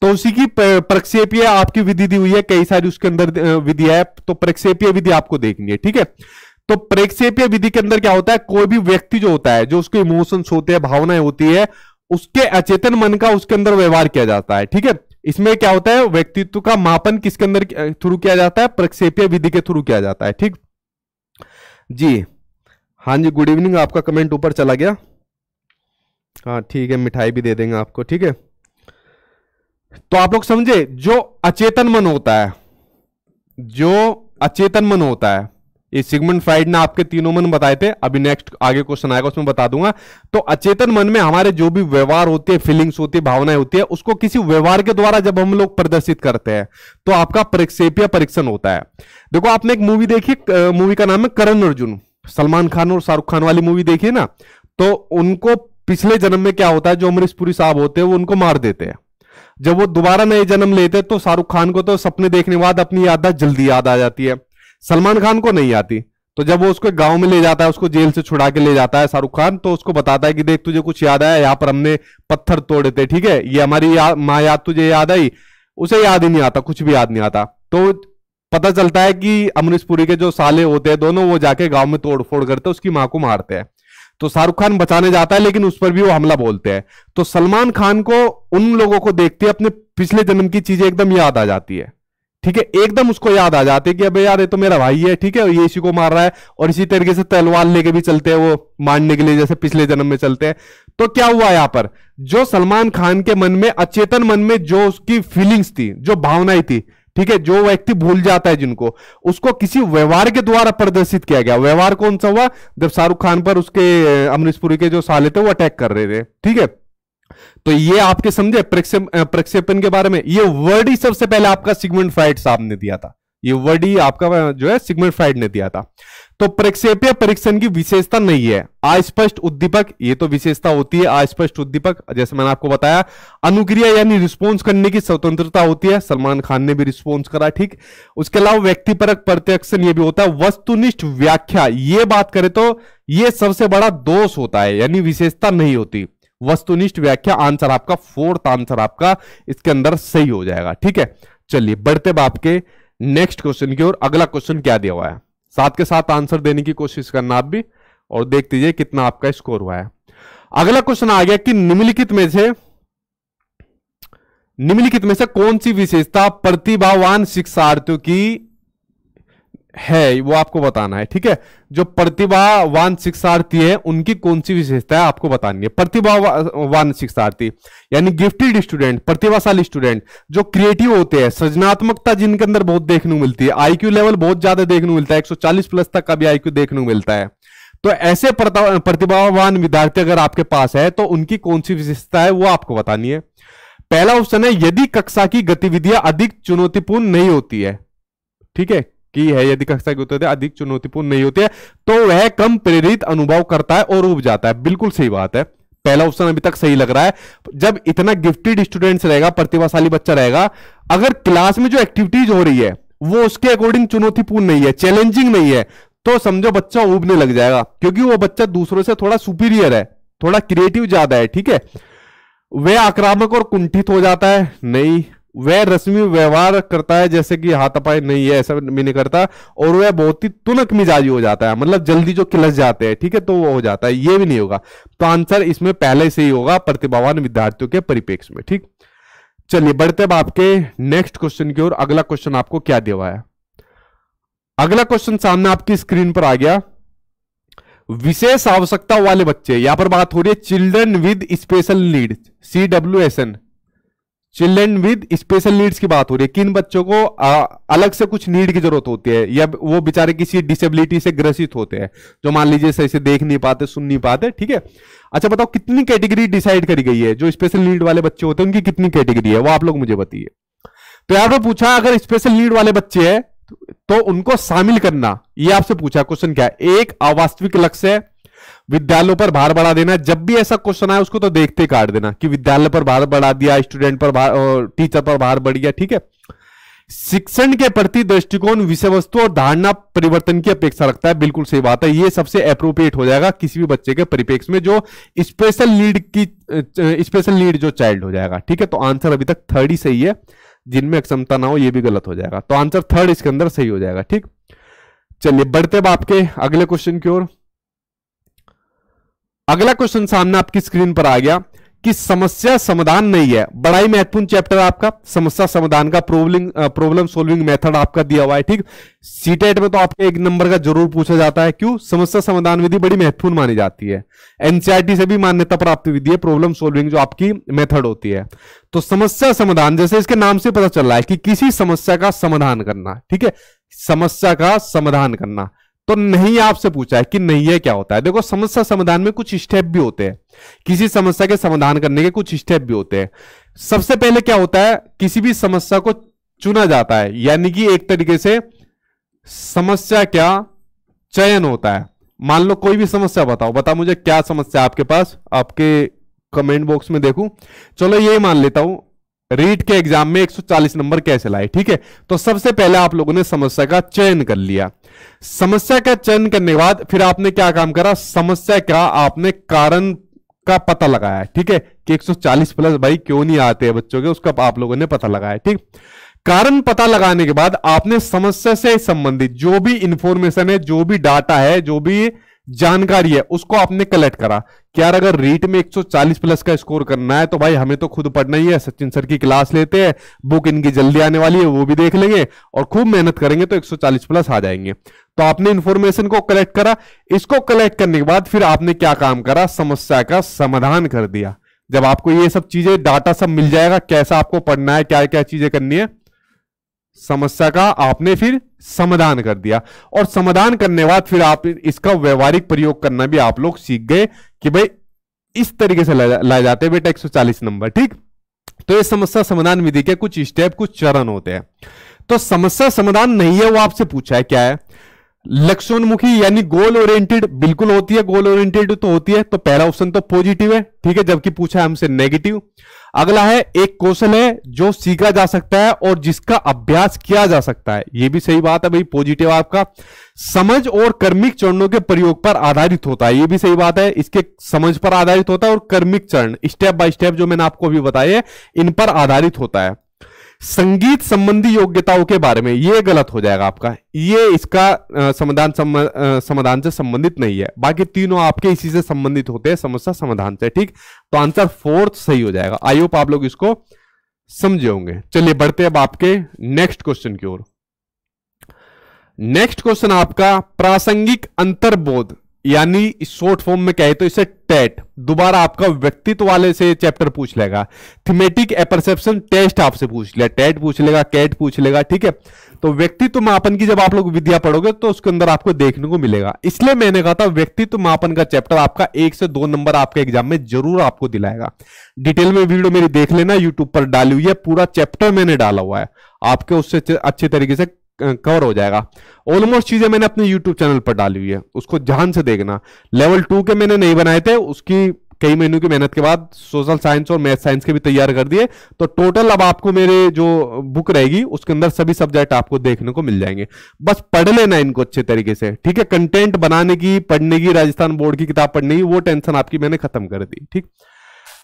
तो उसी की प्रक्षेपीय आपकी विधि दी हुई है कई सारी उसके अंदर विधि है तो प्रक्षेपीय विधि आपको देखनी है ठीक है तो प्रेक्षेपीय विधि के अंदर क्या होता है कोई भी व्यक्ति जो होता है जो उसके इमोशंस होते हैं भावनाएं होती है उसके अचेतन मन का उसके अंदर व्यवहार किया जाता है ठीक है इसमें क्या होता है व्यक्तित्व का मापन किसके अंदर थ्रू किया जाता है प्रक्षेपीय विधि के थ्रू किया जाता है ठीक जी हाँ जी गुड इवनिंग आपका कमेंट ऊपर चला गया हाँ ठीक है मिठाई भी दे देंगे आपको ठीक है तो आप लोग समझे जो अचेतन मन होता है जो अचेतन मन होता है ये सिगमंड फ्राइड ने आपके तीनों मन बताए थे अभी नेक्स्ट आगे क्वेश्चन आएगा उसमें बता दूंगा तो अचेतन मन में हमारे जो भी व्यवहार होते हैं फीलिंग्स होती है भावनाएं होती है उसको किसी व्यवहार के द्वारा जब हम लोग प्रदर्शित करते हैं तो आपका या परीक्षण होता है देखो आपने एक मूवी देखी मूवी का नाम है करण अर्जुन सलमान खान और शाहरुख खान वाली मूवी देखी ना तो उनको पिछले जन्म में क्या होता है जो अमरीशपुरी साहब होते हैं वो उनको मार देते हैं जब वो दोबारा नए जन्म लेते तो शाहरुख खान को तो सपने देखने के बाद अपनी याददाश्त जल्दी याद आ जाती है सलमान खान को नहीं आती तो जब वो उसको गांव में ले जाता है उसको जेल से छुड़ा के ले जाता है शाहरुख खान तो उसको बताता है कि देख तुझे कुछ याद आया यहाँ पर हमने पत्थर तोड़े थे ठीक है ये हमारी या, माँ याद तुझे याद आई उसे याद ही नहीं आता कुछ भी याद नहीं आता तो पता चलता है कि अमरीश पुरी के जो साले होते हैं दोनों वो जाके गांव में तोड़फोड़ करते हैं उसकी माँ को मारते हैं तो शाहरुख खान बचाने जाता है लेकिन उस पर भी वो हमला बोलते हैं तो सलमान खान को उन लोगों को देखते अपने पिछले जन्म की चीजें एकदम याद आ जाती है ठीक है एकदम उसको याद आ जाते कि अबे यार ये तो मेरा भाई है ठीक है ये इसी को मार रहा है और इसी तरीके से तलवार लेके भी चलते हैं वो मारने के लिए जैसे पिछले जन्म में चलते हैं तो क्या हुआ यहां पर जो सलमान खान के मन में अचेतन मन में जो उसकी फीलिंग्स थी जो भावनाएं थी ठीक है जो व्यक्ति भूल जाता है जिनको उसको किसी व्यवहार के द्वारा प्रदर्शित किया गया व्यवहार कौन सा हुआ जब शाहरुख खान पर उसके अमरीशपुरी के जो साले थे वो अटैक कर रहे थे ठीक है तो ये आपके समझे प्रक्षेपण के बारे में ये वर्ड ही सबसे पहले आपका सिगमेंट फ्राइड साहब ने दिया था ये वर्ड ही आपका जो है सिगमेंट फ्राइड ने दिया था तो प्रक्षेपीय परीक्षण की विशेषता नहीं है अस्पष्ट उद्दीपक ये तो विशेषता होती है अस्पष्ट उद्दीपक जैसे मैंने आपको बताया अनुक्रिया यानी रिस्पॉन्स करने की स्वतंत्रता होती है सलमान खान ने भी रिस्पॉन्स करा ठीक उसके अलावा व्यक्तिपरक प्रत्यक्षण ये भी होता है वस्तुनिष्ठ व्याख्या ये बात करें तो ये सबसे बड़ा दोष होता है यानी विशेषता नहीं होती वस्तुनिष्ठ व्याख्या आंसर आपका फोर्थ आंसर आपका इसके अंदर सही हो जाएगा ठीक है चलिए बढ़ते बाप के नेक्स्ट क्वेश्चन की ओर अगला क्वेश्चन क्या दिया हुआ है साथ के साथ आंसर देने की कोशिश करना आप भी और देख दीजिए कितना आपका स्कोर हुआ है अगला क्वेश्चन आ गया कि निम्नलिखित में से निम्नलिखित में से कौन सी विशेषता प्रतिभावान शिक्षार्थियों की है वो आपको बताना है ठीक है जो प्रतिभावान शिक्षार्थी है उनकी कौन सी विशेषता है आपको बतानी है प्रतिभावान शिक्षार्थी यानी गिफ्टेड स्टूडेंट प्रतिभाशाली स्टूडेंट जो क्रिएटिव होते हैं सृजनात्मकता जिनके अंदर बहुत देखने को मिलती है आईक्यू लेवल बहुत ज्यादा देखने को मिलता है एक प्लस तक का भी आईक्यू देखने को मिलता है तो ऐसे प्रतिभावान विद्यार्थी अगर आपके पास है तो उनकी कौन सी विशेषता है वो आपको बतानी है पहला ऑप्शन है यदि कक्षा की गतिविधियां अधिक चुनौतीपूर्ण नहीं होती है ठीक है की है यदि कक्षा की उत्तर अधिक चुनौतीपूर्ण नहीं होती है तो वह कम प्रेरित अनुभव करता है और उब जाता है बिल्कुल सही बात है पहला ऑप्शन अभी तक सही लग रहा है जब इतना गिफ्टेड स्टूडेंट्स रहेगा प्रतिभाशाली बच्चा रहेगा अगर क्लास में जो एक्टिविटीज हो रही है वो उसके अकॉर्डिंग चुनौतीपूर्ण नहीं है चैलेंजिंग नहीं है तो समझो बच्चा उबने लग जाएगा क्योंकि वो बच्चा दूसरों से थोड़ा सुपीरियर है थोड़ा क्रिएटिव ज्यादा है ठीक है वह आक्रामक और कुंठित हो जाता है नहीं वह रश्मि व्यवहार करता है जैसे कि हाथापाई नहीं है ऐसा भी नहीं करता और वह बहुत ही तुनक मिजाजी हो जाता है मतलब जल्दी जो किलस जाते हैं ठीक है तो वो हो जाता है ये भी नहीं होगा तो आंसर इसमें पहले से ही होगा प्रतिभावान विद्यार्थियों के परिपेक्ष में ठीक चलिए बढ़ते अब आपके नेक्स्ट क्वेश्चन की ओर अगला क्वेश्चन आपको क्या दिया है अगला क्वेश्चन सामने आपकी स्क्रीन पर आ गया विशेष आवश्यकता वाले बच्चे यहां पर बात हो रही है children with special need C W S N children with special needs की बात हो रही है किन बच्चों को आ, अलग से कुछ नीड की जरूरत होती है या वो बेचारे किसी डिसेबिलिटी से ग्रसित होते हैं जो मान लीजिए सही से देख नहीं पाते सुन नहीं पाते ठीक है अच्छा बताओ कितनी कैटेगरी डिसाइड करी गई है जो स्पेशल नीड वाले बच्चे होते हैं उनकी कितनी कैटेगरी है वो आप लोग मुझे बताइए तो यहां पर पूछा अगर स्पेशल नीड वाले बच्चे हैं तो उनको शामिल करना ये आपसे पूछा क्वेश्चन क्या है एक अवास्तविक लक्ष्य है विद्यालयों पर भार बढ़ा देना जब भी ऐसा क्वेश्चन आए उसको तो देखते काट देना कि विद्यालय पर भार बढ़ा दिया स्टूडेंट पर टीचर पर भार बढ़ गया ठीक है शिक्षण के प्रति दृष्टिकोण विषय वस्तु और धारणा परिवर्तन की अपेक्षा रखता है बिल्कुल सही बात है यह सबसे अप्रोप्रिएट हो जाएगा किसी भी बच्चे के परिपेक्ष में जो स्पेशल लीड की स्पेशल लीड जो चाइल्ड हो जाएगा ठीक है तो आंसर अभी तक थर्ड ही सही है जिनमें अक्षमता ना हो यह भी गलत हो जाएगा तो आंसर थर्ड इसके अंदर सही हो जाएगा ठीक चलिए बढ़ते बाप के अगले क्वेश्चन की ओर अगला क्वेश्चन सामने आपकी स्क्रीन पर आ गया कि समस्या समाधान नहीं है बड़ा ही महत्वपूर्ण चैप्टर आपका समस्या समाधान का प्रॉब्लम प्रॉब्लम सोल्विंग मेथड आपका दिया हुआ है ठीक सीटेट e में तो आपके एक नंबर का जरूर पूछा जाता है क्यों समस्या समाधान विधि बड़ी महत्वपूर्ण मानी जाती है एनसीआरटी e से भी मान्यता प्राप्त विधि है प्रॉब्लम सोल्विंग जो आपकी मेथड होती है तो समस्या समाधान जैसे इसके नाम से पता चल रहा है कि किसी समस्या का समाधान करना ठीक है समस्या का समाधान करना तो नहीं आपसे पूछा है कि नहीं है क्या होता है देखो समस्या समाधान में कुछ स्टेप भी होते हैं किसी समस्या के समाधान करने के कुछ स्टेप भी होते हैं सबसे पहले क्या होता है किसी भी समस्या को चुना जाता है यानी कि एक तरीके से समस्या क्या चयन होता है मान लो कोई भी समस्या बताओ बताओ मुझे क्या समस्या आपके पास आपके कमेंट बॉक्स में देखू चलो ये मान लेता हूं रीट के एग्जाम में 140 नंबर कैसे लाए ठीक है तो सबसे पहले आप लोगों ने समस्या का चयन कर लिया समस्या का चयन करने के बाद फिर आपने क्या काम करा समस्या का आपने कारण का पता लगाया ठीक है कि 140 प्लस भाई क्यों नहीं आते हैं बच्चों के उसका आप लोगों ने पता लगाया ठीक कारण पता लगाने के बाद आपने समस्या से संबंधित जो भी इंफॉर्मेशन है जो भी डाटा है जो भी जानकारी है उसको आपने कलेक्ट करा कि यार अगर रीट में 140 प्लस का स्कोर करना है तो भाई हमें तो खुद पढ़ना ही है सचिन सर की क्लास लेते हैं बुक इनकी जल्दी आने वाली है वो भी देख लेंगे और खूब मेहनत करेंगे तो 140 प्लस आ जाएंगे तो आपने इंफॉर्मेशन को कलेक्ट करा इसको कलेक्ट करने के बाद फिर आपने क्या काम करा समस्या का समाधान कर दिया जब आपको ये सब चीजें डाटा सब मिल जाएगा कैसा आपको पढ़ना है क्या क्या चीजें करनी है समस्या का आपने फिर समाधान कर दिया और समाधान करने बाद फिर आप इसका व्यवहारिक प्रयोग करना भी आप लोग सीख गए कि भाई इस तरीके से लाए जाते हैं बेटा 140 नंबर ठीक तो ये समस्या समाधान विधि के कुछ स्टेप कुछ चरण होते हैं तो समस्या समाधान नहीं है वो आपसे पूछा है क्या है लक्षणमुखी यानी गोल ओरिएंटेड बिल्कुल होती है गोल ओरिएंटेड तो होती है तो पहला ऑप्शन तो पॉजिटिव है ठीक है जबकि पूछा है हमसे नेगेटिव अगला है एक कौशल है जो सीखा जा सकता है और जिसका अभ्यास किया जा सकता है यह भी सही बात है भाई पॉजिटिव आपका समझ और कर्मिक चरणों के प्रयोग पर आधारित होता है ये भी सही बात है इसके समझ पर आधारित होता है और कर्मिक चरण स्टेप बाय स्टेप जो मैंने आपको अभी बताया इन पर आधारित होता है संगीत संबंधी योग्यताओं के बारे में यह गलत हो जाएगा आपका ये इसका समाधान समाधान से संबंधित नहीं है बाकी तीनों आपके इसी से संबंधित होते हैं समस्या समाधान से ठीक तो आंसर फोर्थ सही हो जाएगा आई होप आप लोग इसको समझे होंगे चलिए बढ़ते अब आपके नेक्स्ट क्वेश्चन की ओर नेक्स्ट क्वेश्चन आपका प्रासंगिक अंतर्बोध यानी शॉर्ट फॉर्म में कहे तो इसे टेट दोबारा आपका व्यक्तित्व वाले से चैप्टर पूछ लेगा थीमेटिक एपरसेप्शन टेस्ट आपसे पूछ लिया टेट पूछ लेगा कैट पूछ लेगा ठीक है तो व्यक्तित्व मापन की जब आप लोग विद्या पढ़ोगे तो उसके अंदर आपको देखने को मिलेगा इसलिए मैंने कहा था व्यक्तित्व मापन का चैप्टर आपका एक से दो नंबर आपके एग्जाम में जरूर आपको दिलाएगा डिटेल में वीडियो मेरी देख लेना यूट्यूब पर डाली हुई है पूरा चैप्टर मैंने डाला हुआ है आपके उससे अच्छे तरीके से कवर हो जाएगा ऑलमोस्ट चीजें मैंने अपने यूट्यूब चैनल पर डाली हुई है उसको ध्यान से देखना लेवल टू के मैंने नहीं बनाए थे उसकी कई महीनों की मेहनत के बाद सोशल साइंस और मैथ साइंस के भी तैयार कर दिए तो टोटल अब आपको मेरे जो बुक रहेगी उसके अंदर सभी सब्जेक्ट आपको देखने को मिल जाएंगे बस पढ़ लेना इनको अच्छे तरीके से ठीक है कंटेंट बनाने की पढ़ने की राजस्थान बोर्ड की किताब पढ़ने की वो टेंशन आपकी मैंने खत्म कर दी ठीक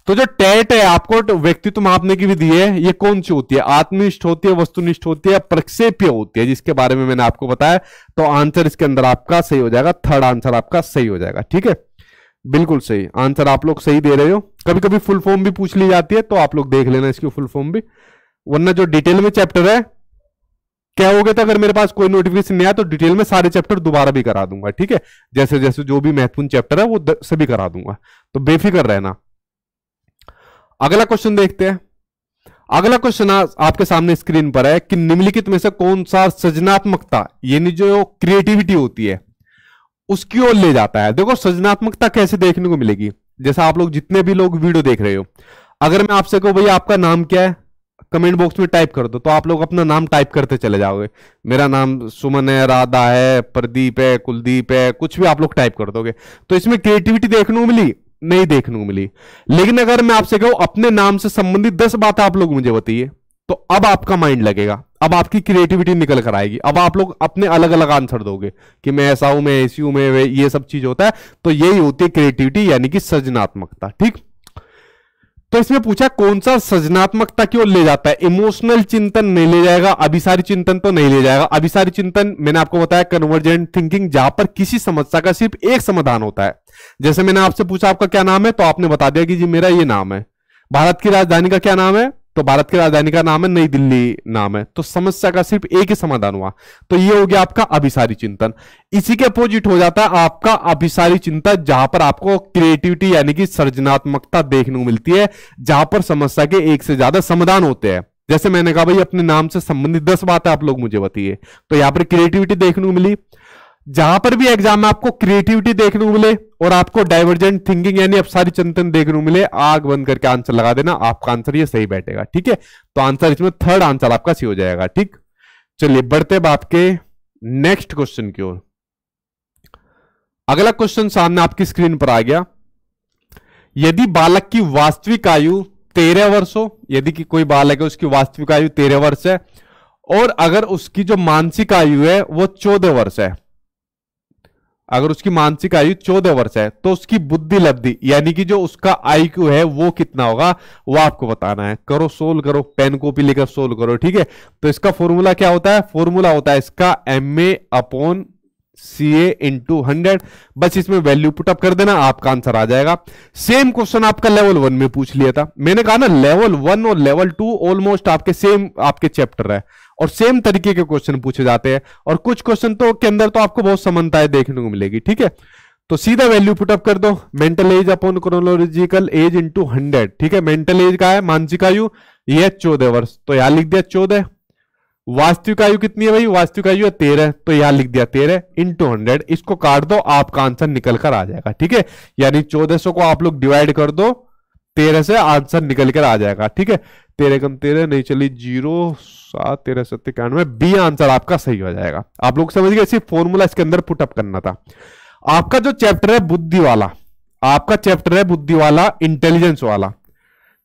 तो जो टेट है आपको तो व्यक्तित्व मापने की विधि है ये कौन सी होती है आत्मनिष्ठ होती है वस्तुनिष्ठ होती है प्रक्षेप्य होती है जिसके बारे में मैंने आपको बताया तो आंसर इसके अंदर आपका सही हो जाएगा थर्ड आंसर आपका सही हो जाएगा ठीक है बिल्कुल सही आंसर आप लोग सही दे रहे हो कभी कभी फुल फॉर्म भी पूछ ली जाती है तो आप लोग देख लेना इसकी फुल फॉर्म भी वरना जो डिटेल में चैप्टर है क्या हो गया था अगर मेरे पास कोई नोटिफिकेशन नहीं आया तो डिटेल में सारे चैप्टर दोबारा भी करा दूंगा ठीक है जैसे जैसे जो भी महत्वपूर्ण चैप्टर है वो सभी करा दूंगा तो बेफिक्र रहना अगला क्वेश्चन देखते हैं अगला क्वेश्चन आपके सामने स्क्रीन पर है कि निम्नलिखित में से कौन सा सृजनात्मकता यानी जो क्रिएटिविटी होती है उसकी ओर ले जाता है देखो सृजनात्मकता कैसे देखने को मिलेगी जैसा आप लोग जितने भी लोग वीडियो देख रहे हो अगर मैं आपसे कहूं भैया आपका नाम क्या है कमेंट बॉक्स में टाइप कर दो तो आप लोग अपना नाम टाइप करते चले जाओगे मेरा नाम सुमन है राधा है प्रदीप है कुलदीप है कुछ भी आप लोग टाइप कर दोगे तो इसमें क्रिएटिविटी देखने को मिली नहीं देखने को मिली लेकिन अगर मैं आपसे कहूं अपने नाम से संबंधित दस बात आप लोग मुझे बताइए तो अब आपका माइंड लगेगा अब आपकी क्रिएटिविटी निकल कर आएगी अब आप लोग अपने अलग अलग आंसर दोगे कि मैं ऐसा हूं मैं ऐसी हूं मैं ये सब चीज होता है तो यही होती है क्रिएटिविटी यानी कि सृजनात्मकता ठीक तो इसमें पूछा कौन सा सृजनात्मकता की ओर ले जाता है इमोशनल चिंतन नहीं ले जाएगा अभिसारी चिंतन तो नहीं ले जाएगा अभिसारी चिंतन मैंने आपको बताया कन्वर्जेंट थिंकिंग जहां पर किसी समस्या का सिर्फ एक समाधान होता है जैसे मैंने आपसे पूछा आपका क्या नाम है तो आपने बता दिया कि जी मेरा ये नाम है भारत की राजधानी का क्या नाम है तो भारत की राजधानी का नाम है नई दिल्ली नाम है तो समस्या का सिर्फ एक ही समाधान हुआ तो ये हो गया आपका अभिसारी चिंतन इसी के अपोजिट हो जाता है आपका अभिसारी चिंतन जहां पर आपको क्रिएटिविटी यानी कि सृजनात्मकता देखने को मिलती है जहां पर समस्या के एक से ज्यादा समाधान होते हैं जैसे मैंने कहा भाई अपने नाम से संबंधित दस बातें आप लोग मुझे बताइए तो यहां पर क्रिएटिविटी देखने को मिली जहां पर भी एग्जाम में आपको क्रिएटिविटी देखने को मिले और आपको डाइवर्जेंट थिंकिंग यानी अपसारी चिंतन देखने को मिले आग बंद करके आंसर लगा देना आपका आंसर ये सही बैठेगा ठीक है तो आंसर इसमें थर्ड आंसर आपका सी हो जाएगा ठीक चलिए बढ़ते अब आपके नेक्स्ट क्वेश्चन की ओर अगला क्वेश्चन सामने आपकी स्क्रीन पर आ गया यदि बालक की वास्तविक आयु तेरह वर्ष हो यदि कि कोई बालक है उसकी वास्तविक आयु तेरह वर्ष है और अगर उसकी जो मानसिक आयु है वो चौदह वर्ष है अगर उसकी मानसिक आयु चौदह वर्ष है तो उसकी बुद्धि लब्धि यानी कि जो उसका आईक्यू है वो कितना होगा वो आपको बताना है करो सोल्व करो पेन कॉपी लेकर सोल्व करो ठीक है तो इसका फॉर्मूला क्या होता है फॉर्मूला होता है इसका M A upon C A into hundred बस इसमें वैल्यू पुटअप कर देना आपका आंसर आ जाएगा सेम क्वेश्चन आपका लेवल वन में पूछ लिया था मैंने कहा ना लेवल वन और लेवल टू ऑलमोस्ट आपके सेम आपके चैप्टर है और सेम तरीके के क्वेश्चन पूछे जाते हैं और कुछ क्वेश्चन तो के अंदर तो आपको बहुत समानताएं देखने को मिलेगी ठीक है तो सीधा वैल्यू पुटअप कर दो mental age upon chronological age into hundred ठीक है मेंटल एज का है मानसिक आयु ये चौदह वर्ष तो यहां लिख दिया चौदह वास्तविक आयु कितनी है भाई वास्तविक आयु है तेरह तो यहां लिख दिया तेरह इंटू हंड्रेड इसको काट दो आपका आंसर निकल कर आ जाएगा ठीक है यानी चौदह को आप लोग डिवाइड कर दो तेरह से आंसर निकल कर आ जाएगा ठीक है तेरह कम तेरह नहीं चली जीरो सात तेरह सत्य इक्यानवे बी आंसर आपका सही हो जाएगा आप लोग समझ गए सिर्फ फॉर्मूला इसके अंदर पुटअप करना था आपका जो चैप्टर है बुद्धि वाला आपका चैप्टर है बुद्धि वाला इंटेलिजेंस वाला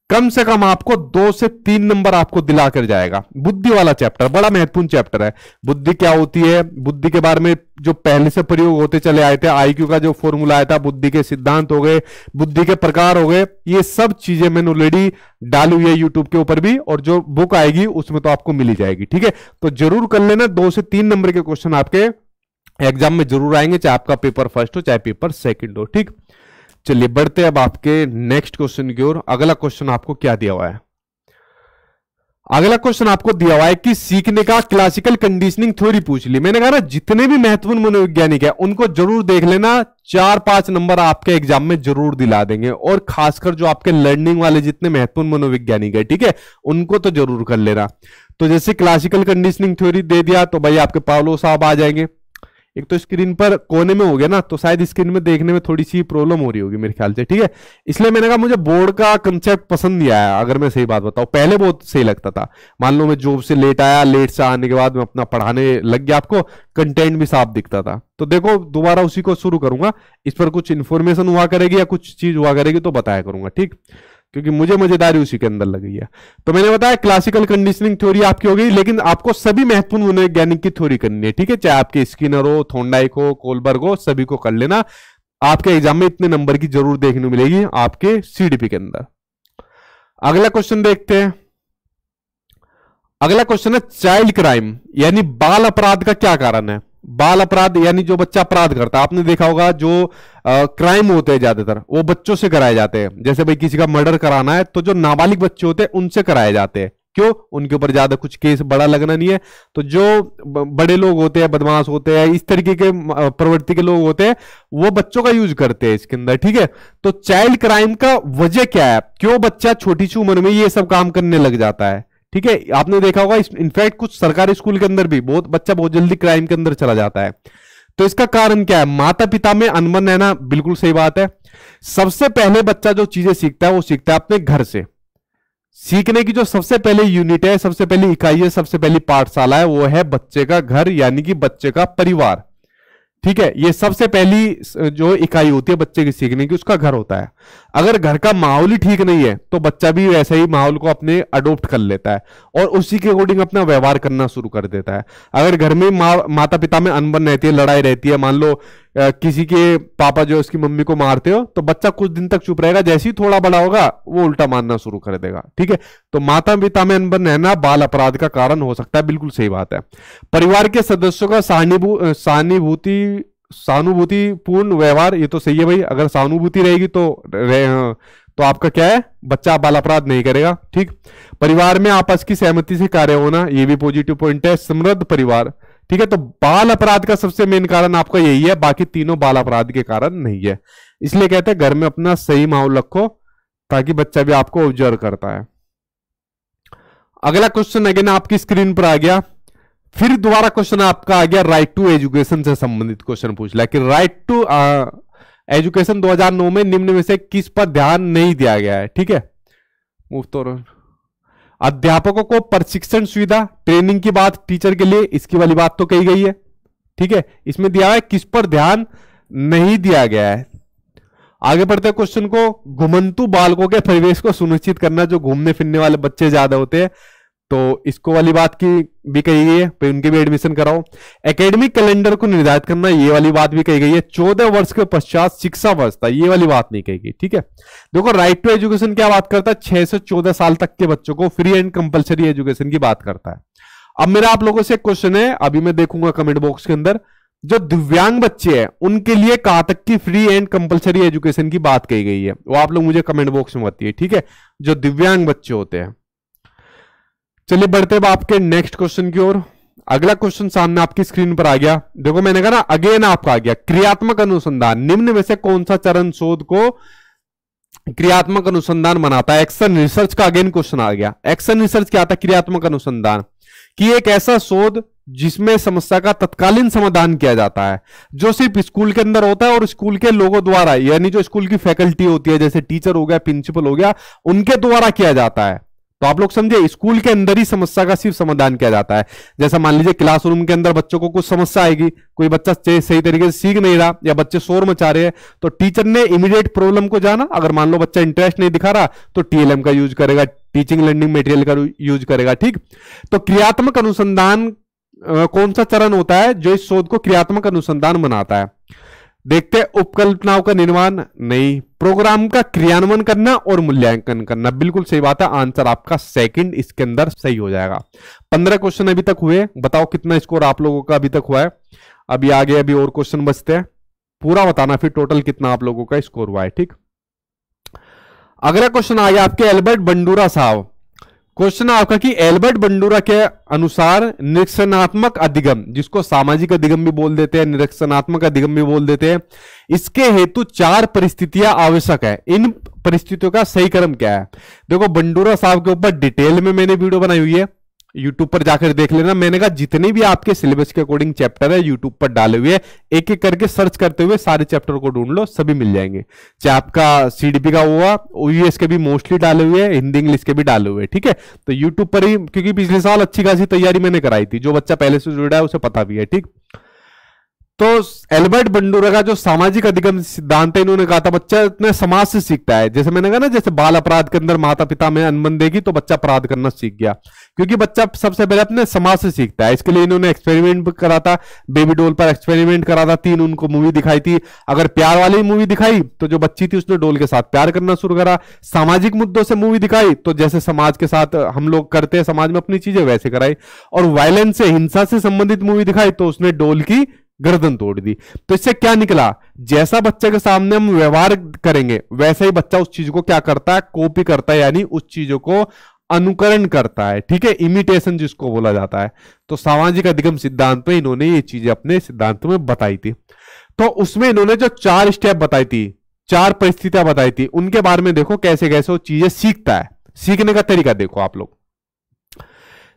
कम से कम आपको दो से तीन नंबर आपको दिलाकर जाएगा बुद्धि वाला चैप्टर बड़ा महत्वपूर्ण चैप्टर है बुद्धि क्या होती है बुद्धि के बारे में जो पहले से प्रयोग होते चले आए थे आईक्यू का जो फॉर्मूला आया था बुद्धि के सिद्धांत हो गए बुद्धि के प्रकार हो गए ये सब चीजें मैंने ऑलरेडी डाली हुई है यूट्यूब के ऊपर भी और जो बुक आएगी उसमें तो आपको मिली जाएगी ठीक है तो जरूर कर लेना दो से तीन नंबर के क्वेश्चन आपके एग्जाम में जरूर आएंगे चाहे आपका पेपर फर्स्ट हो चाहे पेपर सेकेंड हो ठीक चलिए बढ़ते अब आपके नेक्स्ट क्वेश्चन की ओर अगला क्वेश्चन आपको क्या दिया हुआ है अगला क्वेश्चन आपको दिया हुआ है कि सीखने का क्लासिकल कंडीशनिंग थ्योरी पूछ ली मैंने कहा ना जितने भी महत्वपूर्ण मनोवैज्ञानिक है उनको जरूर देख लेना चार पांच नंबर आपके एग्जाम में जरूर दिला देंगे और खासकर जो आपके लर्निंग वाले जितने महत्वपूर्ण मनोवैज्ञानिक है ठीक है उनको तो जरूर कर लेना तो जैसे क्लासिकल कंडीशनिंग थ्योरी दे दिया तो भाई आपके पावलो साहब आ जाएंगे एक तो स्क्रीन पर कोने में हो गया ना तो शायद स्क्रीन में देखने में थोड़ी सी प्रॉब्लम हो रही होगी मेरे ख्याल से ठीक है इसलिए मैंने कहा मुझे बोर्ड का कंसेप्ट पसंद नहीं आया अगर मैं सही बात बताऊं पहले बहुत सही लगता था मान लो मैं जॉब से लेट आया लेट से आने के बाद मैं अपना पढ़ाने लग गया आपको कंटेंट भी साफ दिखता था तो देखो दोबारा उसी को शुरू करूंगा इस पर कुछ इन्फॉर्मेशन हुआ करेगी या कुछ चीज हुआ करेगी तो बताया करूंगा ठीक क्योंकि मुझे मजेदारी उसी के अंदर लगी है तो मैंने बताया क्लासिकल कंडीशनिंग थ्योरी आपकी हो गई लेकिन आपको सभी महत्वपूर्ण मनोवैज्ञानिक की थ्योरी करनी है ठीक है चाहे आपके स्किनर हो थोंडाइक हो कोलबर्ग हो सभी को कर लेना आपके एग्जाम में इतने नंबर की जरूर देखने मिलेगी आपके सीडीपी के अंदर अगला क्वेश्चन देखते हैं अगला क्वेश्चन है चाइल्ड क्राइम यानी बाल अपराध का क्या कारण है बाल अपराध यानी जो बच्चा अपराध करता है आपने देखा होगा जो आ, क्राइम होते हैं ज्यादातर वो बच्चों से कराए जाते हैं जैसे भाई किसी का मर्डर कराना है तो जो नाबालिग बच्चे होते हैं उनसे कराए जाते हैं क्यों उनके ऊपर ज्यादा कुछ केस बड़ा लगना नहीं है तो जो बड़े लोग होते हैं बदमाश होते हैं इस तरीके के प्रवृत्ति के लोग होते हैं वो बच्चों का यूज करते हैं इसके अंदर ठीक है तो चाइल्ड क्राइम का वजह क्या है क्यों बच्चा छोटी सी उम्र में ये सब काम करने लग जाता है ठीक है आपने देखा होगा इनफैक्ट कुछ सरकारी स्कूल के अंदर भी बहुत बच्चा बहुत जल्दी क्राइम के अंदर चला जाता है तो इसका कारण क्या है माता पिता में अनबन रहना बिल्कुल सही बात है सबसे पहले बच्चा जो चीजें सीखता है वो सीखता है अपने घर से सीखने की जो सबसे पहले यूनिट है सबसे पहली इकाई है सबसे पहली पाठशाला है वो है बच्चे का घर यानी कि बच्चे का परिवार ठीक है ये सबसे पहली जो इकाई होती है बच्चे की सीखने की उसका घर होता है अगर घर का माहौल ही ठीक नहीं है तो बच्चा भी वैसे ही माहौल को अपने अडोप्ट कर लेता है और उसी के अकॉर्डिंग अपना व्यवहार करना शुरू कर देता है अगर घर में मा, माता पिता में अनबन रहती है लड़ाई रहती है मान लो किसी के पापा जो उसकी मम्मी को मारते हो तो बच्चा कुछ दिन तक चुप रहेगा जैसे ही थोड़ा बड़ा होगा वो उल्टा मारना शुरू कर देगा ठीक है तो माता पिता में अनबन रहना बाल अपराध का कारण हो सकता है बिल्कुल सही बात है परिवार के सदस्यों का सहानुभूति सहानुभूतिपूर्ण व्यवहार ये तो सही है भाई अगर सहानुभूति रहेगी तो रहे, तो आपका क्या है बच्चा बाल अपराध नहीं करेगा ठीक परिवार में आपस की सहमति से कार्य होना ये भी पॉजिटिव पॉइंट है समृद्ध परिवार ठीक है तो बाल अपराध का सबसे मेन कारण आपका यही है बाकी तीनों बाल अपराध के कारण नहीं है इसलिए कहते हैं घर में अपना सही माहौल रखो ताकि बच्चा भी आपको ऑब्जर्व करता है अगला क्वेश्चन अगेन आपकी स्क्रीन पर आ गया फिर दोबारा क्वेश्चन आपका आ गया राइट टू एजुकेशन से संबंधित क्वेश्चन पूछ लिया कि राइट टू एजुकेशन 2009 में निम्न में से किस पर ध्यान नहीं दिया गया है ठीक है मुफ्त और अध्यापकों को प्रशिक्षण सुविधा ट्रेनिंग की बात टीचर के लिए इसकी वाली बात तो कही गई है ठीक है इसमें दिया है किस पर ध्यान नहीं दिया गया है आगे बढ़ते क्वेश्चन को घुमंतु बालकों के परिवेश को सुनिश्चित करना जो घूमने फिरने वाले बच्चे ज्यादा होते हैं तो इसको वाली बात की भी कही गई है भाई उनके भी एडमिशन कराओ एकेडमिक कैलेंडर को निर्धारित करना ये वाली बात भी कही गई है चौदह वर्ष के पश्चात शिक्षा वर्ष था ये वाली बात नहीं कही गई ठीक है देखो राइट टू एजुकेशन क्या बात करता है छह से चौदह साल तक के बच्चों को फ्री एंड कंपल्सरी एजुकेशन की बात करता है अब मेरा आप लोगों से क्वेश्चन है अभी मैं देखूंगा कमेंट बॉक्स के अंदर जो दिव्यांग बच्चे हैं उनके लिए कहा तक की फ्री एंड कंपलसरी एजुकेशन की बात कही गई है वो आप लोग मुझे कमेंट बॉक्स में बताइए ठीक है जो दिव्यांग बच्चे होते हैं चलिए बढ़ते हैं आपके नेक्स्ट क्वेश्चन की ओर अगला क्वेश्चन सामने आपकी स्क्रीन पर आ गया देखो मैंने कहा ना अगेन आपका आ गया क्रियात्मक अनुसंधान निम्न में से कौन सा चरण शोध को क्रियात्मक अनुसंधान बनाता है एक्शन रिसर्च का अगेन क्वेश्चन आ गया एक्शन रिसर्च क्या आता है क्रियात्मक अनुसंधान कि एक ऐसा शोध जिसमें समस्या का तत्कालीन समाधान किया जाता है जो सिर्फ स्कूल के अंदर होता है और स्कूल के लोगों द्वारा यानी जो स्कूल की फैकल्टी होती है जैसे टीचर हो गया प्रिंसिपल हो गया उनके द्वारा किया जाता है तो आप लोग समझे स्कूल के अंदर ही समस्या का सिर्फ समाधान किया जाता है जैसा मान लीजिए क्लासरूम के अंदर बच्चों को कुछ समस्या आएगी कोई बच्चा सही तरीके से सीख नहीं रहा या बच्चे शोर मचा रहे हैं तो टीचर ने इमीडिएट प्रॉब्लम को जाना अगर मान लो बच्चा इंटरेस्ट नहीं दिखा रहा तो टीएलएम का यूज करेगा टीचिंग लर्निंग मेटेरियल का यूज करेगा ठीक तो क्रियात्मक अनुसंधान कौन सा चरण होता है जो इस शोध को क्रियात्मक अनुसंधान बनाता है देखते हैं उपकल्पनाओं का निर्माण नहीं प्रोग्राम का क्रियान्वयन करना और मूल्यांकन करना बिल्कुल सही बात है आंसर आपका सेकंड इसके अंदर सही हो जाएगा पंद्रह क्वेश्चन अभी तक हुए बताओ कितना स्कोर आप लोगों का अभी तक हुआ है अभी आगे अभी और क्वेश्चन बचते हैं पूरा बताना फिर टोटल कितना आप लोगों का स्कोर हुआ है ठीक अगला क्वेश्चन आ गया आपके एल्बर्ट बंडूरा साहब क्वेश्चन आपका कि एल्बर्ट बंडूरा के अनुसार निरीक्षणात्मक अधिगम जिसको सामाजिक अधिगम भी बोल देते हैं निरीक्षणात्मक अधिगम भी बोल देते हैं इसके हेतु चार परिस्थितियां आवश्यक है इन परिस्थितियों का सही क्रम क्या है देखो बंडूरा साहब के ऊपर डिटेल में मैंने वीडियो बनाई हुई है यूट्यूब पर जाकर देख लेना मैंने कहा जितने भी आपके सिलेबस के अकॉर्डिंग चैप्टर है यूट्यूब पर डाले हुए एक एक करके सर्च करते हुए सारे चैप्टर को ढूंढ लो सभी मिल जाएंगे चाहे आपका सीडीपी का हुआ ओयूएस e के भी मोस्टली डाले हुए हैं हिंदी इंग्लिश के भी डाले हुए ठीक है तो यूट्यूब पर ही क्योंकि पिछले साल अच्छी खासी तैयारी मैंने कराई थी जो बच्चा पहले से जुड़ा है उसे पता भी है ठीक तो एल्बर्ट बंडूरा का जो सामाजिक अधिगम सिद्धांत है इन्होंने कहा था बच्चा इतने समाज से सीखता है जैसे मैंने कहा ना जैसे बाल अपराध के अंदर माता पिता में अनबन देगी तो बच्चा अपराध करना सीख गया क्योंकि बच्चा सबसे पहले अपने समाज से सीखता है इसके लिए इन्होंने एक्सपेरिमेंट करा था बेबी डोल पर एक्सपेरिमेंट करा था तीन उनको मूवी दिखाई थी अगर प्यार वाली मूवी दिखाई तो जो बच्ची थी उसने डोल के साथ प्यार करना शुरू करा सामाजिक मुद्दों से मूवी दिखाई तो जैसे समाज के साथ हम लोग करते हैं समाज में अपनी चीजें वैसे कराई और वायलेंस से हिंसा से संबंधित मूवी दिखाई तो उसने डोल की गर्दन तोड़ दी तो इससे क्या निकला जैसा बच्चे के सामने हम व्यवहार करेंगे वैसा ही बच्चा उस चीज को क्या करता है कॉपी करता है यानी उस चीजों को अनुकरण करता है ठीक है इमिटेशन जिसको बोला जाता है तो सामाजिक अधिगम सिद्धांत में इन्होंने ये चीजें अपने सिद्धांत में बताई थी तो उसमें इन्होंने जो चार स्टेप बताई थी चार परिस्थितियां बताई थी उनके बारे में देखो कैसे कैसे वो चीजें सीखता है सीखने का तरीका देखो आप लोग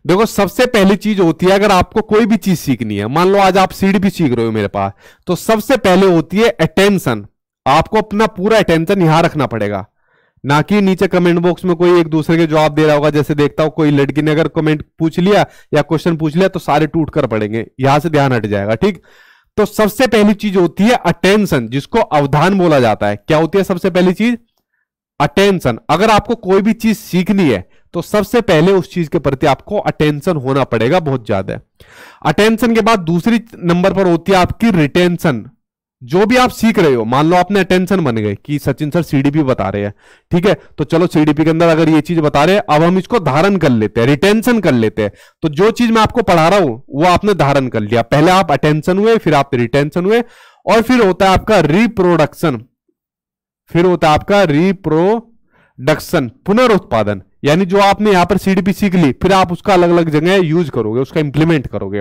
देखो सबसे पहली चीज होती है अगर आपको कोई भी चीज सीखनी है मान लो आज आप सीढ़ी भी सीख रहे हो मेरे पास तो सबसे पहले होती है अटेंशन आपको अपना पूरा अटेंशन यहां रखना पड़ेगा ना कि नीचे कमेंट बॉक्स में कोई एक दूसरे के जवाब दे रहा होगा जैसे देखता हो कोई लड़की ने अगर कमेंट पूछ लिया या क्वेश्चन पूछ लिया तो सारे टूट कर पड़ेंगे यहां से ध्यान हट जाएगा ठीक तो सबसे पहली चीज होती है अटेंशन जिसको अवधान बोला जाता है क्या होती है सबसे पहली चीज अटेंशन अगर आपको कोई भी चीज सीखनी है तो सबसे पहले उस चीज के प्रति आपको अटेंशन होना पड़ेगा बहुत ज्यादा अटेंशन के बाद दूसरी नंबर पर होती है आपकी रिटेंशन जो भी आप सीख रहे हो मान लो आपने अटेंशन बन गए कि सचिन सर सीडीपी बता रहे हैं ठीक है तो चलो सीडीपी के अंदर अगर ये चीज बता रहे हैं अब हम इसको धारण कर लेते हैं रिटेंशन कर लेते हैं तो जो चीज मैं आपको पढ़ा रहा हूं वो आपने धारण कर लिया पहले आप अटेंशन हुए फिर आप रिटेंशन हुए और फिर होता है आपका रिप्रोडक्शन फिर होता है आपका रिप्रोडक्शन पुनर्उत्पादन यानी जो आपने यहां पर सीडीपी सीख ली फिर आप उसका अलग अलग जगह यूज करोगे उसका इंप्लीमेंट करोगे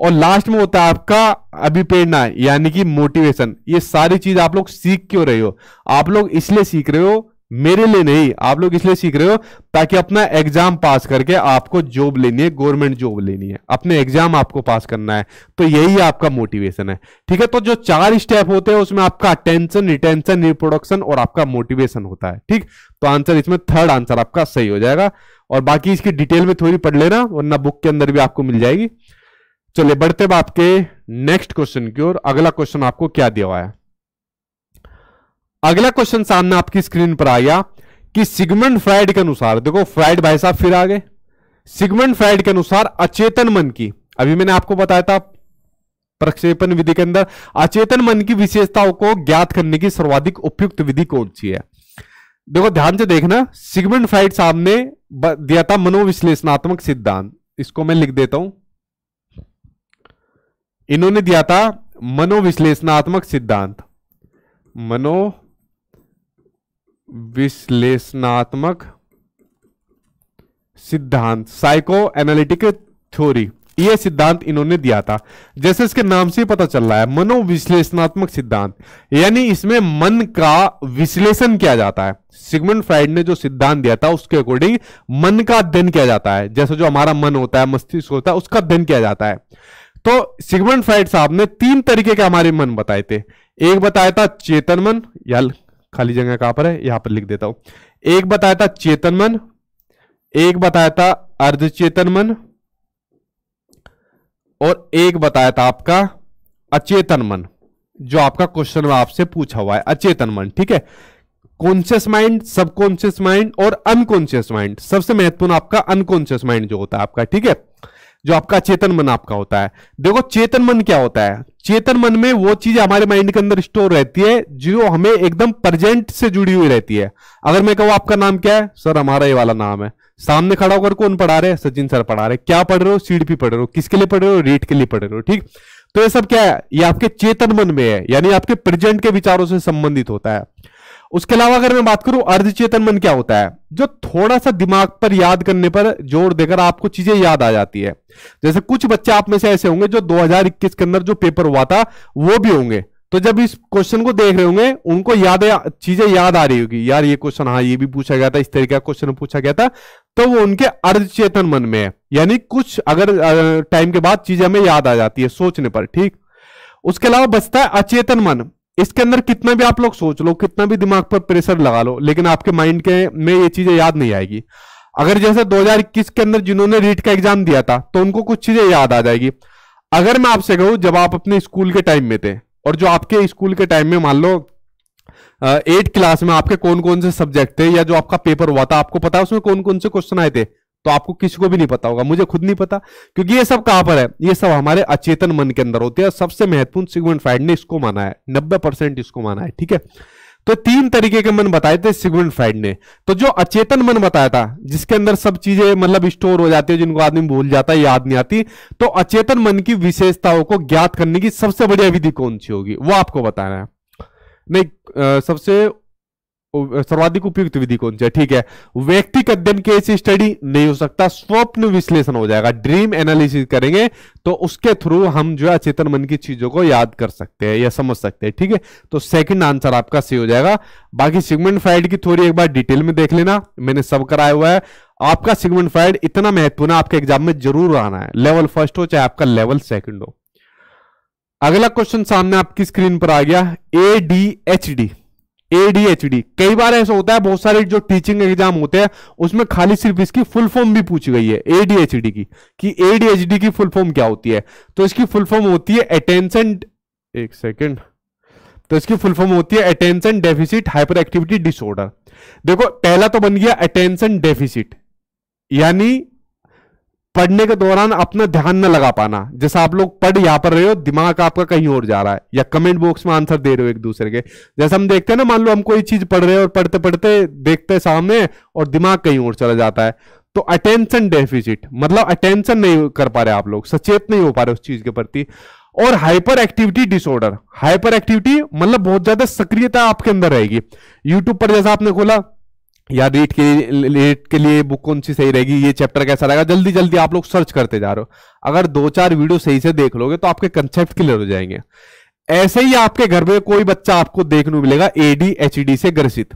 और लास्ट में होता है आपका अभिप्रेरणा यानी कि मोटिवेशन ये सारी चीज आप लोग सीख क्यों रहे हो आप लोग इसलिए सीख रहे हो मेरे लिए नहीं आप लोग इसलिए सीख रहे हो ताकि अपना एग्जाम पास करके आपको जॉब लेनी है गवर्नमेंट जॉब लेनी है अपने एग्जाम आपको पास करना है तो यही आपका मोटिवेशन है ठीक है तो जो चार स्टेप होते हैं उसमें आपका अटेंशन रिटेंशन रिप्रोडक्शन और आपका मोटिवेशन होता है ठीक तो आंसर इसमें थर्ड आंसर आपका सही हो जाएगा और बाकी इसकी डिटेल में थोड़ी पढ़ लेना वरना बुक के अंदर भी आपको मिल जाएगी चलिए बढ़ते आपके नेक्स्ट क्वेश्चन की ओर अगला क्वेश्चन आपको क्या दिया हुआ है अगला क्वेश्चन सामने आपकी स्क्रीन पर आया कि सिगमेंट फ्राइड के अनुसार देखो फ्राइड भाई साहब फिर आ गए सिगमंड फ्राइड के अनुसार अचेतन मन की अभी मैंने आपको बताया था प्रक्षेपण विधि के अंदर अचेतन मन की विशेषताओं को ज्ञात करने की सर्वाधिक उपयुक्त विधि कौन सी है देखो ध्यान से देखना सिगमेंट फ्राइड साहब ने दिया था मनोविश्लेषणात्मक सिद्धांत इसको मैं लिख देता हूं इन्होंने दिया था मनोविश्लेषणात्मक सिद्धांत मनो विश्लेषणात्मक सिद्धांत साइको एनालिटिक थ्योरी यह सिद्धांत इन्होंने दिया था जैसे इसके नाम से पता चल रहा है मनोविश्लेषणात्मक सिद्धांत यानी इसमें मन का विश्लेषण किया जाता है सिगमंड फ्राइड ने जो सिद्धांत दिया था उसके अकॉर्डिंग मन का अध्ययन किया जाता है जैसे जो हमारा मन होता है मस्तिष्क होता है उसका अध्ययन किया जाता है तो सिगमंड फ्राइड साहब ने तीन तरीके के हमारे मन बताए थे एक बताया था चेतन मन या खाली जगह कहां पर है यहां पर लिख देता हूं एक बताया था चेतन मन एक बताया था अर्ध चेतन मन और एक बताया था आपका अचेतन मन जो आपका क्वेश्चन में आपसे पूछा हुआ है अचेतन मन ठीक है कॉन्शियस माइंड सबकॉन्शियस माइंड और अनकॉन्शियस माइंड सबसे महत्वपूर्ण आपका अनकॉन्शियस माइंड जो होता है आपका ठीक है जो आपका चेतन मन आपका होता है देखो चेतन मन क्या होता है चेतन मन में वो चीज हमारे माइंड के अंदर स्टोर रहती है जो हमें एकदम प्रेजेंट से जुड़ी हुई रहती है अगर मैं कहूँ आपका नाम क्या है सर हमारा ये वाला नाम है सामने खड़ा होकर कौन पढ़ा रहे सचिन सर पढ़ा रहे क्या पढ़ रहे हो सीढ़ी पढ़ रहे हो किसके लिए पढ़ रहे हो रेट के लिए पढ़ रहे हो ठीक तो ये सब क्या है ये आपके चेतन मन में है यानी आपके प्रेजेंट के विचारों से संबंधित होता है उसके अलावा अगर मैं बात करूं अर्ध चेतन मन क्या होता है जो थोड़ा सा दिमाग पर याद करने पर जोर देकर आपको चीजें याद आ जाती है जैसे कुछ बच्चे आप में से ऐसे होंगे जो 2021 के अंदर जो पेपर हुआ था वो भी होंगे तो जब इस क्वेश्चन को देख रहे होंगे उनको याद चीजें याद आ रही होगी यार ये क्वेश्चन हाँ ये भी पूछा गया था इस तरीके का क्वेश्चन पूछा गया था तो वो उनके अर्धचेतन मन में है यानी कुछ अगर टाइम के बाद चीजें हमें याद आ जाती है सोचने पर ठीक उसके अलावा बचता है अचेतन मन इसके अंदर कितना भी आप लोग सोच लो कितना भी दिमाग पर प्रेशर लगा लो लेकिन आपके माइंड के में ये चीजें याद नहीं आएगी अगर जैसे 2021 के अंदर जिन्होंने रीट का एग्जाम दिया था तो उनको कुछ चीजें याद आ जाएगी अगर मैं आपसे कहूं जब आप अपने स्कूल के टाइम में थे और जो आपके स्कूल के टाइम में मान लो एट क्लास में आपके कौन कौन से सब्जेक्ट थे या जो आपका पेपर हुआ था आपको पता है उसमें कौन कौन से क्वेश्चन आए थे तो आपको किसी को भी नहीं पता होगा मुझे खुद नहीं पता क्योंकि ये सब कहां पर है ये सब हमारे अचेतन मन के अंदर होते हैं सबसे महत्वपूर्ण सिगमेंट फ्राइड ने इसको माना है नब्बे परसेंट इसको माना है ठीक है तो तीन तरीके के मन बताए थे सिगमेंट फ्राइड ने तो जो अचेतन मन बताया था जिसके अंदर सब चीजें मतलब स्टोर हो जाती है जिनको आदमी भूल जाता है याद नहीं आती तो अचेतन मन की विशेषताओं को ज्ञात करने की सबसे बढ़िया विधि कौन सी होगी वो आपको बताना है नहीं सबसे सर्वाधिक उपयुक्त विधि कौन सी है ठीक है व्यक्तिक अध्ययन केस स्टडी नहीं हो सकता स्वप्न विश्लेषण हो जाएगा ड्रीम एनालिसिस करेंगे तो उसके थ्रू हम जो है चेतन मन की चीजों को याद कर सकते हैं या समझ सकते हैं ठीक है तो सेकंड आंसर आपका सही हो जाएगा बाकी सिगमेंट फाइड की थोड़ी एक बार डिटेल में देख लेना मैंने सब कराया हुआ है आपका सिगमेंट फाइड इतना महत्वपूर्ण आपके एग्जाम में जरूर आना है लेवल फर्स्ट हो चाहे आपका लेवल सेकेंड हो अगला क्वेश्चन सामने आपकी स्क्रीन पर आ गया A D H D ADHD कई बार ऐसा होता है बहुत सारे जो टीचिंग एग्जाम होते हैं उसमें खाली सिर्फ इसकी फुल फॉर्म भी पूछी गई है एडीएचडी की कि एडीएचडी की फुल फॉर्म क्या होती है तो इसकी फुल फॉर्म होती है अटेंशन एक सेकेंड तो इसकी फुल फॉर्म होती है attention deficit hyper activity disorder देखो पहला तो बन गया अटेंशन डेफिसिट यानी पढ़ने के दौरान अपना ध्यान न लगा पाना जैसे आप लोग पढ़ यहां पर रहे हो दिमाग आपका कहीं और जा रहा है या कमेंट बॉक्स में आंसर दे रहे हो एक दूसरे के जैसे हम देखते हैं ना मान लो हम कोई चीज पढ़ रहे हैं और पढ़ते पढ़ते देखते सामने और दिमाग कहीं और चला जाता है तो अटेंशन डेफिसिट मतलब अटेंशन नहीं कर पा रहे आप लोग सचेत नहीं हो पा रहे उस चीज के प्रति और hyper activity disorder hyper activity मतलब बहुत ज्यादा सक्रियता आपके अंदर रहेगी यूट्यूब पर जैसा आपने खोला या रीट के रेट के लिए बुक कौन सी सही रहेगी ये चैप्टर कैसा रहेगा जल्दी जल्दी आप लोग सर्च करते जा रहे हो अगर दो चार वीडियो सही से देख लोगे तो आपके कंसेप्ट क्लियर हो जाएंगे ऐसे ही आपके घर में कोई बच्चा आपको देखने मिलेगा एडी एच से ग्रसित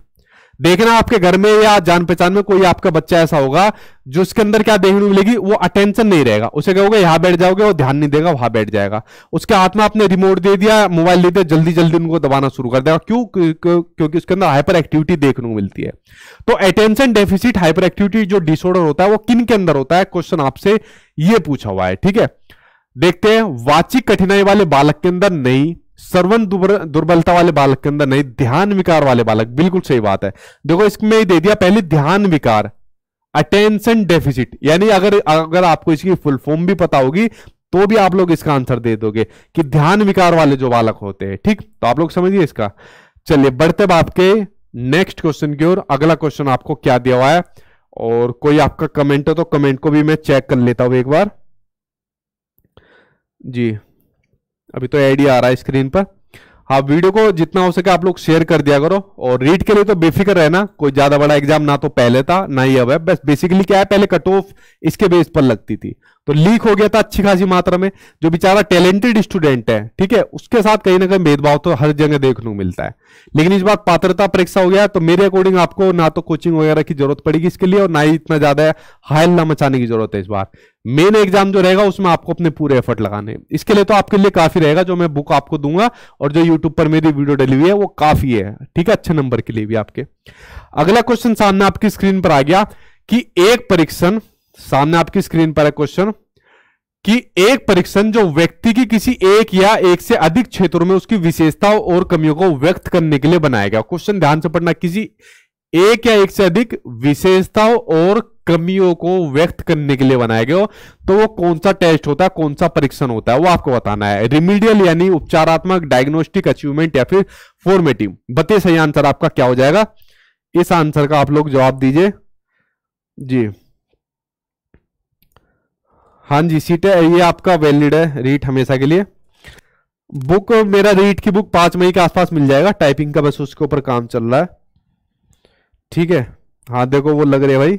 देखना आपके घर में या जान पहचान में कोई आपका बच्चा ऐसा होगा जो उसके अंदर क्या देखने को मिलेगी वो अटेंशन नहीं रहेगा उसे कहोगे यहां बैठ जाओगे वो ध्यान नहीं देगा वहां बैठ जाएगा उसके हाथ में आपने रिमोट दे दिया मोबाइल दे दिया जल्दी जल्दी उनको दबाना शुरू कर देगा क्यों क्योंकि उसके अंदर हाइपर एक्टिविटी देखने को मिलती है तो अटेंशन डेफिसिट हाइपर एक्टिविटी जो डिसऑर्डर होता है वो किन के अंदर होता है क्वेश्चन आपसे ये पूछा हुआ है ठीक है देखते हैं वाचिक कठिनाई वाले बालक के अंदर नहीं सर्वन दुर्बलता वाले बालक के अंदर नहीं ध्यान विकार वाले बालक बिल्कुल सही बात है देखो इसमें दे दिया पहले ध्यान विकार अटेंशन डेफिसिट यानी अगर अगर आपको इसकी फुल फॉर्म भी पता होगी तो भी आप लोग इसका आंसर दे दोगे कि ध्यान विकार वाले जो बालक होते हैं ठीक तो आप लोग समझिए इसका चलिए बढ़ते बाप के नेक्स्ट क्वेश्चन की ओर अगला क्वेश्चन आपको क्या दिया हुआ है और कोई आपका कमेंट हो तो कमेंट को भी मैं चेक कर लेता हूं एक बार जी अभी तो एड ही आ रहा है स्क्रीन पर आप वीडियो को जितना हो सके आप लोग शेयर कर दिया करो और रीड के लिए तो बेफिक्र रहना कोई ज्यादा बड़ा एग्जाम ना तो पहले था ना ही अब है बस बेसिकली क्या है पहले कट ऑफ इसके बेस पर लगती थी तो लीक हो गया था अच्छी खासी मात्रा में जो बेचारा टैलेंटेड स्टूडेंट है ठीक है उसके साथ कहीं ना कहीं भेदभाव तो हर जगह देखने को मिलता है लेकिन इस बार पात्रता परीक्षा हो गया तो मेरे अकॉर्डिंग आपको ना तो कोचिंग वगैरह की जरूरत पड़ेगी इसके लिए और ना ही इतना ज्यादा हायल ना मचाने की जरूरत है इस बार मेन एग्जाम जो रहेगा उसमें आपको अपने पूरे एफर्ट लगाने इसके लिए तो आपके लिए काफी रहेगा जो मैं बुक आपको दूंगा और जो यूट्यूब पर मेरी वीडियो डली हुई है वो काफी है ठीक है अच्छे नंबर के लिए भी आपके अगला क्वेश्चन सामने आपकी स्क्रीन पर आ गया कि एक परीक्षण सामने आपकी स्क्रीन पर है क्वेश्चन कि एक परीक्षण जो व्यक्ति की किसी एक या एक से अधिक क्षेत्रों में उसकी विशेषताओं और कमियों को व्यक्त करने के लिए बनाया गया क्वेश्चन ध्यान से पढ़ना किसी एक या एक से अधिक विशेषताओं और कमियों को व्यक्त करने के लिए बनाया गया तो वो कौन सा टेस्ट होता है कौन सा परीक्षण होता है वो आपको बताना है रिमीडियल यानी उपचारात्मक डायग्नोस्टिक अचीवमेंट या फिर फॉर्मेटिव बताइए सही आंसर आपका क्या हो जाएगा इस आंसर का आप लोग जवाब दीजिए जी हाँ जी सीट है ये आपका वैलिड है रीट हमेशा के लिए बुक मेरा रीट की बुक पांच मई के आसपास मिल जाएगा टाइपिंग का बस उसके ऊपर काम चल रहा है ठीक है हाँ देखो वो लग रहे है भाई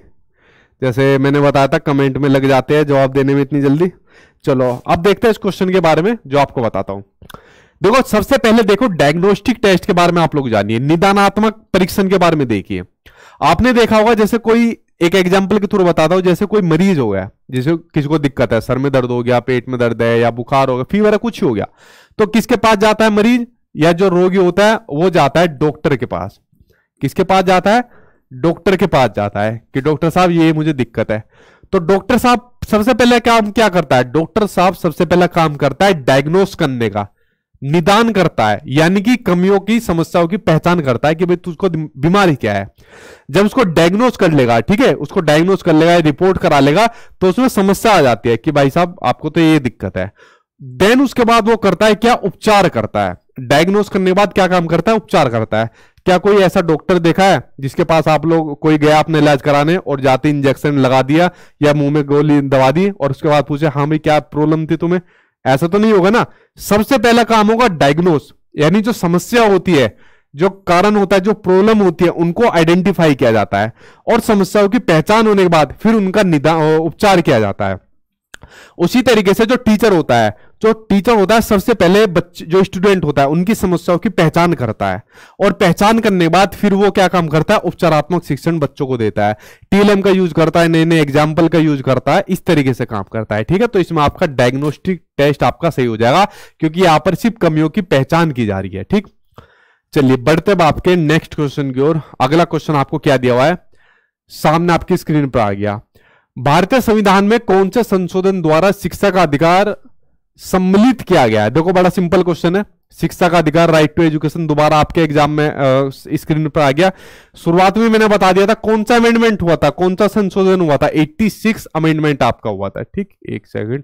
जैसे मैंने बताया था कमेंट में लग जाते हैं जवाब देने में इतनी जल्दी चलो अब देखते हैं इस क्वेश्चन के बारे में जो आपको बताता हूं देखो सबसे पहले देखो डायग्नोस्टिक टेस्ट के बारे में आप लोग जानिए निदानात्मक परीक्षण के बारे में देखिए आपने देखा होगा जैसे कोई एक एग्जाम्पल के थ्रू बताता हूँ जैसे कोई मरीज हो गया जैसे किसी को दिक्कत है सर में दर्द हो गया पेट में दर्द है या बुखार हो गया फीवर है कुछ हो गया तो किसके पास जाता है मरीज या जो रोगी होता है वो जाता है डॉक्टर के पास किसके पास जाता है डॉक्टर के पास जाता है कि डॉक्टर साहब ये मुझे दिक्कत है तो डॉक्टर साहब सबसे पहले काम क्या करता है डॉक्टर साहब सबसे पहला काम करता है डायग्नोस करने का निदान करता है यानी कि कमियों की समस्याओं की पहचान करता है कि भाई तुझको बीमारी क्या है जब उसको डायग्नोज कर लेगा ठीक है उसको डायग्नोज कर लेगा रिपोर्ट करा लेगा तो उसमें समस्या आ जाती है कि भाई साहब आपको तो ये दिक्कत है देन उसके बाद वो करता है क्या उपचार करता है डायग्नोज करने के बाद क्या काम करता है उपचार करता है क्या कोई ऐसा डॉक्टर देखा है जिसके पास आप लोग कोई गया अपने इलाज कराने और जाते इंजेक्शन लगा दिया या मुंह में गोली दवा दी और उसके बाद पूछे हाँ भाई क्या प्रॉब्लम थी तुम्हें ऐसा तो नहीं होगा ना सबसे पहला काम होगा डायग्नोस यानी जो समस्या होती है जो कारण होता है जो प्रॉब्लम होती है उनको आइडेंटिफाई किया जाता है और समस्याओं की पहचान होने के बाद फिर उनका निदान उपचार किया जाता है उसी तरीके से जो टीचर होता है जो टीचर होता है सबसे पहले बच्चे जो स्टूडेंट होता है उनकी समस्याओं की पहचान करता है और पहचान करने के बाद फिर वो क्या काम करता है उपचारात्मक शिक्षण बच्चों को देता है टीएलएम का यूज करता है नए नए एग्जाम्पल का यूज करता है इस तरीके से काम करता है ठीक है तो इसमें आपका डायग्नोस्टिक टेस्ट आपका सही हो जाएगा क्योंकि यहाँ पर सिर्फ कमियों की पहचान की जा रही है ठीक चलिए बढ़ते बाप आपके नेक्स्ट क्वेश्चन की ओर अगला क्वेश्चन आपको क्या दिया हुआ है सामने आपकी स्क्रीन पर आ गया भारतीय संविधान में कौन से संशोधन द्वारा शिक्षा का अधिकार सम्मिलित किया गया है देखो बड़ा सिंपल क्वेश्चन है शिक्षा का अधिकार राइट टू एजुकेशन दोबारा आपके एग्जाम में स्क्रीन पर आ गया शुरुआत में मैंने बता दिया था कौन सा अमेंडमेंट हुआ था कौन सा संशोधन हुआ था 86 अमेंडमेंट आपका हुआ था ठीक एक सेकंड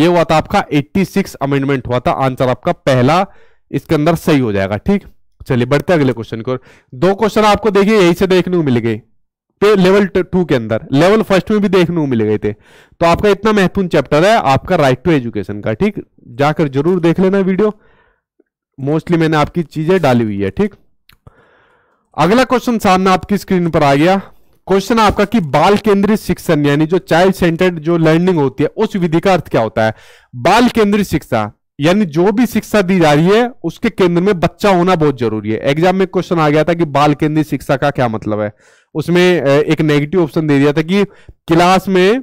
ये हुआ था आपका 86 अमेंडमेंट हुआ था आंसर आपका पहला इसके अंदर सही हो जाएगा ठीक चलिए बढ़ते अगले क्वेश्चन की ओर दो क्वेश्चन आपको देखिए यही से देखने को मिल गई पे लेवल टू के अंदर लेवल फर्स्ट में भी देखने को मिले गए थे तो आपका इतना महत्वपूर्ण चैप्टर है आपका राइट टू एजुकेशन का ठीक जाकर जरूर देख लेना वीडियो मोस्टली मैंने आपकी चीजें डाली हुई है ठीक अगला क्वेश्चन सामने आपकी स्क्रीन पर आ गया क्वेश्चन आपका कि बाल केंद्रित शिक्षण यानी जो चाइल्ड सेंटर्ड जो लर्निंग होती है उस विधि का अर्थ क्या होता है बाल केंद्रित शिक्षा यानी जो भी शिक्षा दी जा रही है उसके केंद्र में बच्चा होना बहुत जरूरी है एग्जाम में क्वेश्चन आ गया था कि बाल केंद्रित शिक्षा का क्या मतलब है उसमें एक नेगेटिव ऑप्शन दे दिया था कि क्लास में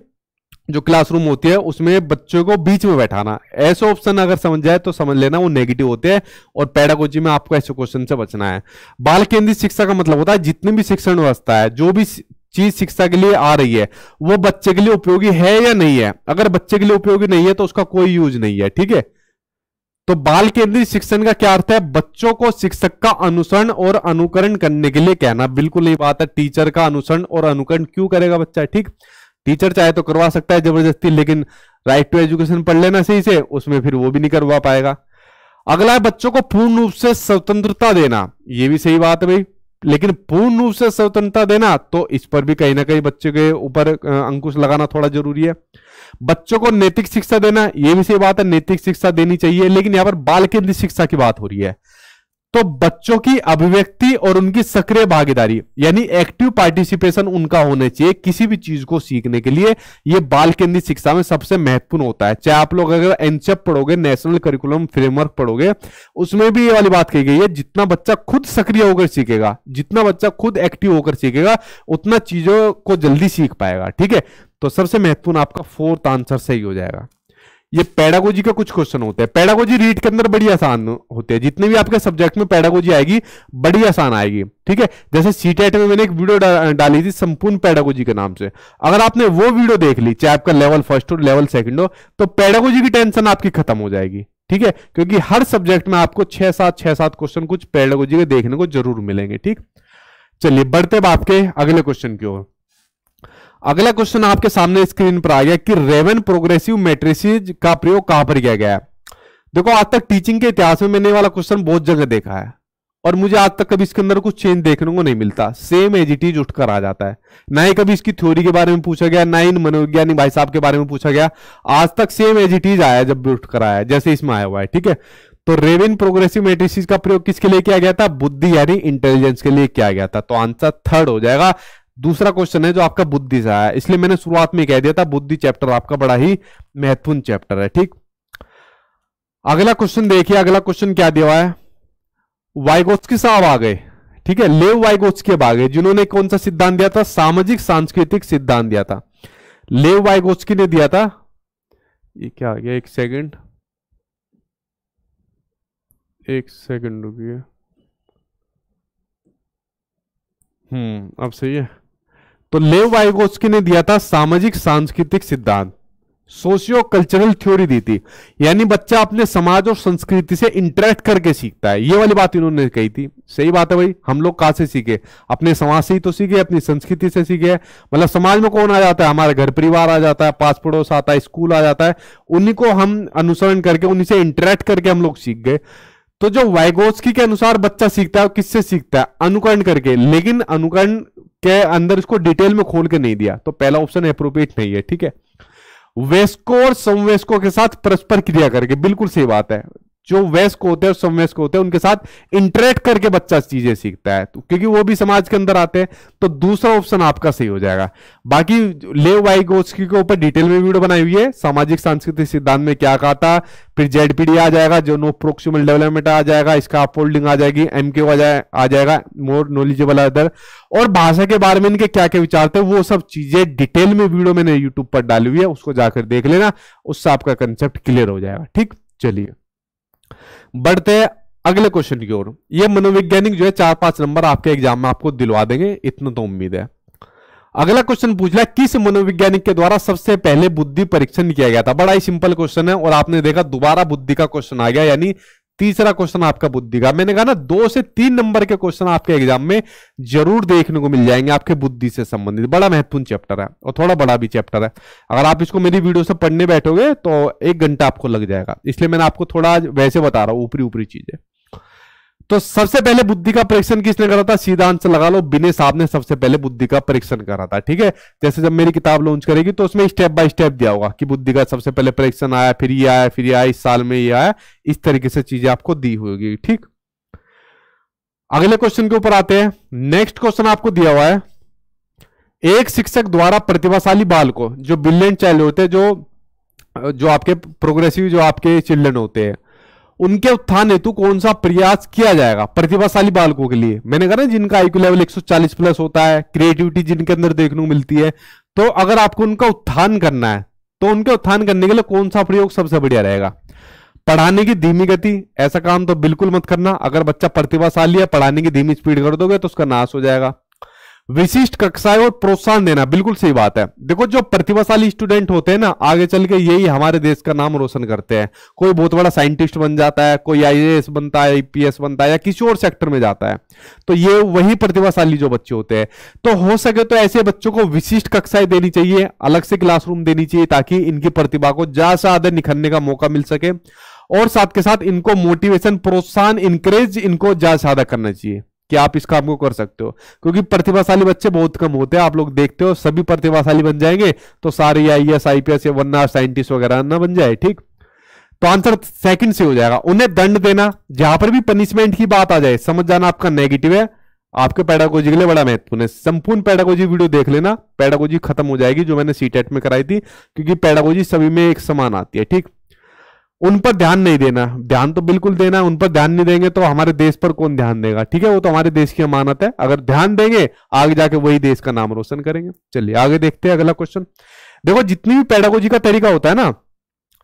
जो क्लासरूम होती है उसमें बच्चों को बीच में बैठाना ऐसे ऑप्शन अगर समझ जाए तो समझ लेना वो नेगेटिव होते हैं और पैडागोजी में आपको ऐसे क्वेश्चन से बचना है बाल केंद्रित शिक्षा का मतलब होता है जितनी भी शिक्षण व्यवस्था है जो भी चीज शिक्षा के लिए आ रही है वो बच्चे के लिए उपयोगी है या नहीं है अगर बच्चे के लिए उपयोगी नहीं है तो उसका कोई यूज नहीं है ठीक है तो बाल केंद्रित शिक्षण का क्या अर्थ है बच्चों को शिक्षक का अनुसरण और अनुकरण करने के लिए कहना बिल्कुल यही बात है टीचर का अनुसरण और अनुकरण क्यों करेगा बच्चा ठीक टीचर चाहे तो करवा सकता है जबरदस्ती लेकिन राइट टू एजुकेशन पढ़ लेना सही से उसमें फिर वो भी नहीं करवा पाएगा अगला है बच्चों को पूर्ण रूप से स्वतंत्रता देना यह भी सही बात है भाई लेकिन पूर्ण रूप से स्वतंत्रता देना तो इस पर भी कहीं ना कहीं बच्चे के ऊपर अंकुश लगाना थोड़ा जरूरी है बच्चों को नैतिक शिक्षा देना यह भी सही बात है नैतिक शिक्षा देनी चाहिए लेकिन यहां पर बाल केंद्रित शिक्षा की बात हो रही है तो बच्चों की अभिव्यक्ति और उनकी सक्रिय भागीदारी यानी एक्टिव पार्टिसिपेशन उनका होना चाहिए किसी भी चीज को सीखने के लिए यह बाल केंद्रित शिक्षा में सबसे महत्वपूर्ण होता है चाहे आप लोग अगर एनसेप पढ़ोगे नेशनल करिकुलम फ्रेमवर्क पढ़ोगे उसमें भी ये वाली बात कही गई है जितना बच्चा खुद सक्रिय होकर सीखेगा जितना बच्चा खुद एक्टिव होकर सीखेगा उतना चीजों को जल्दी सीख पाएगा ठीक है तो सबसे महत्वपूर्ण आपका फोर्थ आंसर सही हो जाएगा ये पैडागोजी का कुछ क्वेश्चन होता है पैडागोजी रीट के अंदर बड़ी आसान होते हैं जितने भी आपके सब्जेक्ट में पैडागोजी आएगी बड़ी आसान आएगी ठीक है जैसे सीटेट में मैंने एक वीडियो डा, डाली थी संपूर्ण पैडागोजी के नाम से अगर आपने वो वीडियो देख ली चाहे आपका लेवल फर्स्ट हो लेवल सेकंड हो तो पैडागोजी की टेंशन आपकी खत्म हो जाएगी ठीक है क्योंकि हर सब्जेक्ट में आपको छह सात छह सात क्वेश्चन कुछ पैडागोजी के देखने को जरूर मिलेंगे ठीक चलिए बढ़ते बाप आपके अगले क्वेश्चन की ओर अगला क्वेश्चन आपके सामने स्क्रीन पर आ गया कि रेवन प्रोग्रेसिव मेट्रिसेज का प्रयोग कहां पर किया गया है देखो आज तक टीचिंग के इतिहास में मैंने वाला क्वेश्चन बहुत जगह देखा है और मुझे आज तक कभी इसके अंदर कुछ चेंज देखने को नहीं मिलता सेम एज इट इज उठकर आ जाता है ना ही कभी इसकी थ्योरी के बारे में पूछा गया ना ही मनोविज्ञानी भाई साहब के बारे में पूछा गया आज तक सेम एज इट इज आया जब भी उठकर आया जैसे इसमें आया हुआ है ठीक है तो रेविन प्रोग्रेसिव मेट्रिसिस का प्रयोग किसके लिए किया गया था बुद्धि यानी इंटेलिजेंस के लिए किया गया था तो आंसर थर्ड हो जाएगा दूसरा क्वेश्चन है जो आपका बुद्धि से आया इसलिए मैंने शुरुआत में कह दिया था बुद्धि चैप्टर आपका बड़ा ही महत्वपूर्ण चैप्टर है ठीक अगला क्वेश्चन देखिए अगला क्वेश्चन क्या दिया हुआ है वाइगोस्की साहब आ गए ठीक है लेव वाइगोस के आ गए जिन्होंने कौन सा सिद्धांत दिया था सामाजिक सांस्कृतिक सिद्धांत दिया था लेव वाइगोस ने दिया था ये क्या आ गया एक सेकंड एक सेकंड रुकिए हम्म अब सही है तो लेव वाइगोस्की ने दिया था सामाजिक सांस्कृतिक सिद्धांत सोशियो कल्चरल थ्योरी दी थी यानी बच्चा अपने समाज और संस्कृति से इंटरेक्ट करके सीखता है ये वाली बात इन्होंने कही थी सही बात है भाई हम लोग कहा से सीखे अपने समाज से ही तो सीखे अपनी संस्कृति से सीखे मतलब समाज में कौन आ जाता है हमारे घर परिवार आ जाता है पास पड़ोस आता है स्कूल आ जाता है उन्हीं को हम अनुसरण करके उन्हीं से इंटरेक्ट करके हम लोग सीख गए तो जो वाइगोस्की के अनुसार बच्चा सीखता है किससे सीखता है अनुकरण करके लेकिन अनुकरण के अंदर इसको डिटेल में खोल के नहीं दिया तो पहला ऑप्शन अप्रोप्रिएट नहीं है ठीक है वेस्को और समवेस्को के साथ परस्पर क्रिया करके बिल्कुल सही बात है जो वयस्क होते हैं और को होते हैं उनके साथ इंटरेक्ट करके बच्चा चीजें सीखता है तो क्योंकि वो भी समाज के अंदर आते हैं तो दूसरा ऑप्शन आपका सही हो जाएगा बाकी ले वाई गोस्की के ऊपर डिटेल में वीडियो बनाई हुई है सामाजिक सांस्कृतिक सिद्धांत में क्या कहा था फिर जेडपीडी आ जाएगा जो नो प्रोक्सिमल डेवलपमेंट आ जाएगा इसका फोल्डिंग आ जाएगी एमके आ जाए आ जाएगा मोर नॉलेजेबल अदर और भाषा के बारे में इनके क्या क्या विचार थे वो सब चीजें डिटेल में वीडियो मैंने यूट्यूब पर डाली हुई है उसको जाकर देख लेना उससे आपका कंसेप्ट क्लियर हो जाएगा ठीक चलिए बढ़ते हैं अगले क्वेश्चन की ओर ये मनोवैज्ञानिक जो है चार पांच नंबर आपके एग्जाम में आपको दिलवा देंगे इतना तो उम्मीद है अगला क्वेश्चन पूछ रहा है किस मनोवैज्ञानिक के द्वारा सबसे पहले बुद्धि परीक्षण किया गया था बड़ा ही सिंपल क्वेश्चन है और आपने देखा दोबारा बुद्धि का क्वेश्चन आ गया यानी तीसरा क्वेश्चन आपका बुद्धि का मैंने कहा ना दो से तीन नंबर के क्वेश्चन आपके एग्जाम में जरूर देखने को मिल जाएंगे आपके बुद्धि से संबंधित बड़ा महत्वपूर्ण चैप्टर है और थोड़ा बड़ा भी चैप्टर है अगर आप इसको मेरी वीडियो से पढ़ने बैठोगे तो एक घंटा आपको लग जाएगा इसलिए मैंने आपको थोड़ा वैसे बता रहा हूँ ऊपरी ऊपरी चीजें तो सबसे पहले बुद्धि का परीक्षण किसने करा था सीधा आंसर लगा लो बिने साहब ने सबसे पहले बुद्धि का परीक्षण करा था ठीक है जैसे जब मेरी किताब लॉन्च करेगी तो उसमें स्टेप बाय स्टेप दिया होगा कि बुद्धि का सबसे पहले परीक्षण आया फिर ये आया फिर ये आया इस साल में ये आया इस तरीके से चीजें आपको दी होगी ठीक अगले क्वेश्चन के ऊपर आते हैं नेक्स्ट क्वेश्चन आपको दिया हुआ है एक शिक्षक द्वारा प्रतिभाशाली बाल को जो बिलियन चाइल्ड होते हैं जो जो आपके प्रोग्रेसिव जो आपके चिल्ड्रन होते हैं उनके उत्थान हेतु कौन सा प्रयास किया जाएगा प्रतिभाशाली बालकों के लिए मैंने कहा ना जिनका आईक्यू लेवल 140 प्लस होता है क्रिएटिविटी जिनके अंदर देखने को मिलती है तो अगर आपको उनका उत्थान करना है तो उनके उत्थान करने के लिए कौन सा प्रयोग सबसे बढ़िया रहेगा पढ़ाने की धीमी गति ऐसा काम तो बिल्कुल मत करना अगर बच्चा प्रतिभाशाली है पढ़ाने की धीमी स्पीड कर दोगे तो उसका नाश हो जाएगा विशिष्ट कक्षाएं और प्रोत्साहन देना बिल्कुल सही बात है देखो जो प्रतिभाशाली स्टूडेंट होते हैं ना आगे चल के यही हमारे देश का नाम रोशन करते हैं कोई बहुत बड़ा साइंटिस्ट बन जाता है कोई आईएएस बनता है आईपीएस बनता है या किसी और सेक्टर में जाता है तो ये वही प्रतिभाशाली जो बच्चे होते हैं तो हो सके तो ऐसे बच्चों को विशिष्ट कक्षाएं देनी चाहिए अलग से क्लासरूम देनी चाहिए ताकि इनकी प्रतिभा को ज्यादा से ज्यादा निखरने का मौका मिल सके और साथ के साथ इनको मोटिवेशन प्रोत्साहन इंकरेज इनको ज्यादा ज्यादा करना चाहिए कि आप इस काम को कर सकते हो क्योंकि प्रतिभाशाली बच्चे बहुत कम होते हैं आप लोग देखते हो सभी प्रतिभाशाली बन जाएंगे तो सारे आई एस आई पी वरना साइंटिस्ट वगैरह ना बन जाए ठीक तो आंसर सेकंड से हो जाएगा उन्हें दंड देना जहां पर भी पनिशमेंट की बात आ जाए समझ जाना आपका नेगेटिव है आपके पैडागोजी के लिए बड़ा महत्वपूर्ण है संपूर्ण पैडागोजी वीडियो देख लेना पैडागोजी खत्म हो जाएगी जो मैंने सी टेट e में कराई थी क्योंकि पैडागोजी सभी में एक समान आती है ठीक उन पर ध्यान नहीं देना ध्यान तो बिल्कुल देना है उन पर ध्यान नहीं देंगे तो हमारे देश पर कौन ध्यान देगा ठीक है वो तो हमारे देश की अमानत है अगर ध्यान देंगे आगे जाके वही देश का नाम रोशन करेंगे चलिए आगे देखते हैं अगला क्वेश्चन देखो जितनी भी पेडागोजी का तरीका होता है ना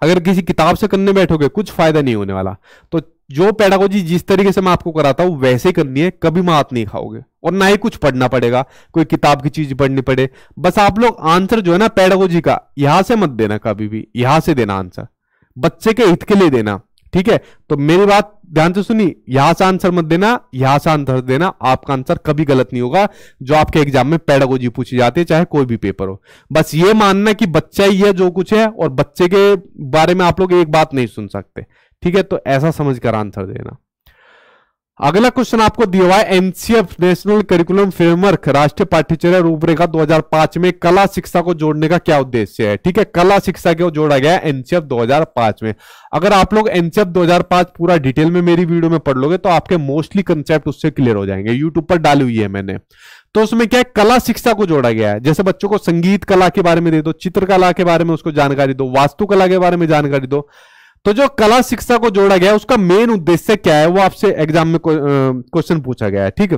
अगर किसी किताब से करने बैठोगे कुछ फायदा नहीं होने वाला तो जो पेडागोजी जिस तरीके से मैं आपको कराता हूँ वैसे ही करनी है कभी मात नहीं खाओगे और ना ही कुछ पढ़ना पड़ेगा कोई किताब की चीज पढ़नी पड़े बस आप लोग आंसर जो है ना पेडागोजी का यहां से मत देना कभी भी यहां से देना आंसर बच्चे के हित के लिए देना ठीक है तो मेरी बात ध्यान से सुनी यहां से आंसर मत देना यहां से आंसर देना आपका आंसर कभी गलत नहीं होगा जो आपके एग्जाम में पेडागोजी पूछी जाती है चाहे कोई भी पेपर हो बस ये मानना कि बच्चा ही है जो कुछ है और बच्चे के बारे में आप लोग एक बात नहीं सुन सकते ठीक है तो ऐसा समझ कर आंसर देना अगला क्वेश्चन आपको दिया हुआ है एनसीएफ नेशनल करिकुलम फ्रेमवर्क राष्ट्रीय पाठ्यचर्या रूपरेखा 2005 में कला शिक्षा को जोड़ने का क्या उद्देश्य है ठीक है कला शिक्षा को जोड़ा गया एनसीएफ 2005 में अगर आप लोग एनसीएफ 2005 पूरा डिटेल में मेरी वीडियो में पढ़ लोगे तो आपके मोस्टली कंसेप्ट उससे क्लियर हो जाएंगे यूट्यूब पर डाली हुई है मैंने तो उसमें क्या है कला शिक्षा को जोड़ा गया है जैसे बच्चों को संगीत कला के बारे में दे दो चित्रकला के बारे में उसको जानकारी दो वास्तुकला के बारे में जानकारी दो तो जो कला शिक्षा को जोड़ा गया उसका मेन उद्देश्य क्या है वो आपसे एग्जाम में क्वेश्चन पूछा गया है ठीक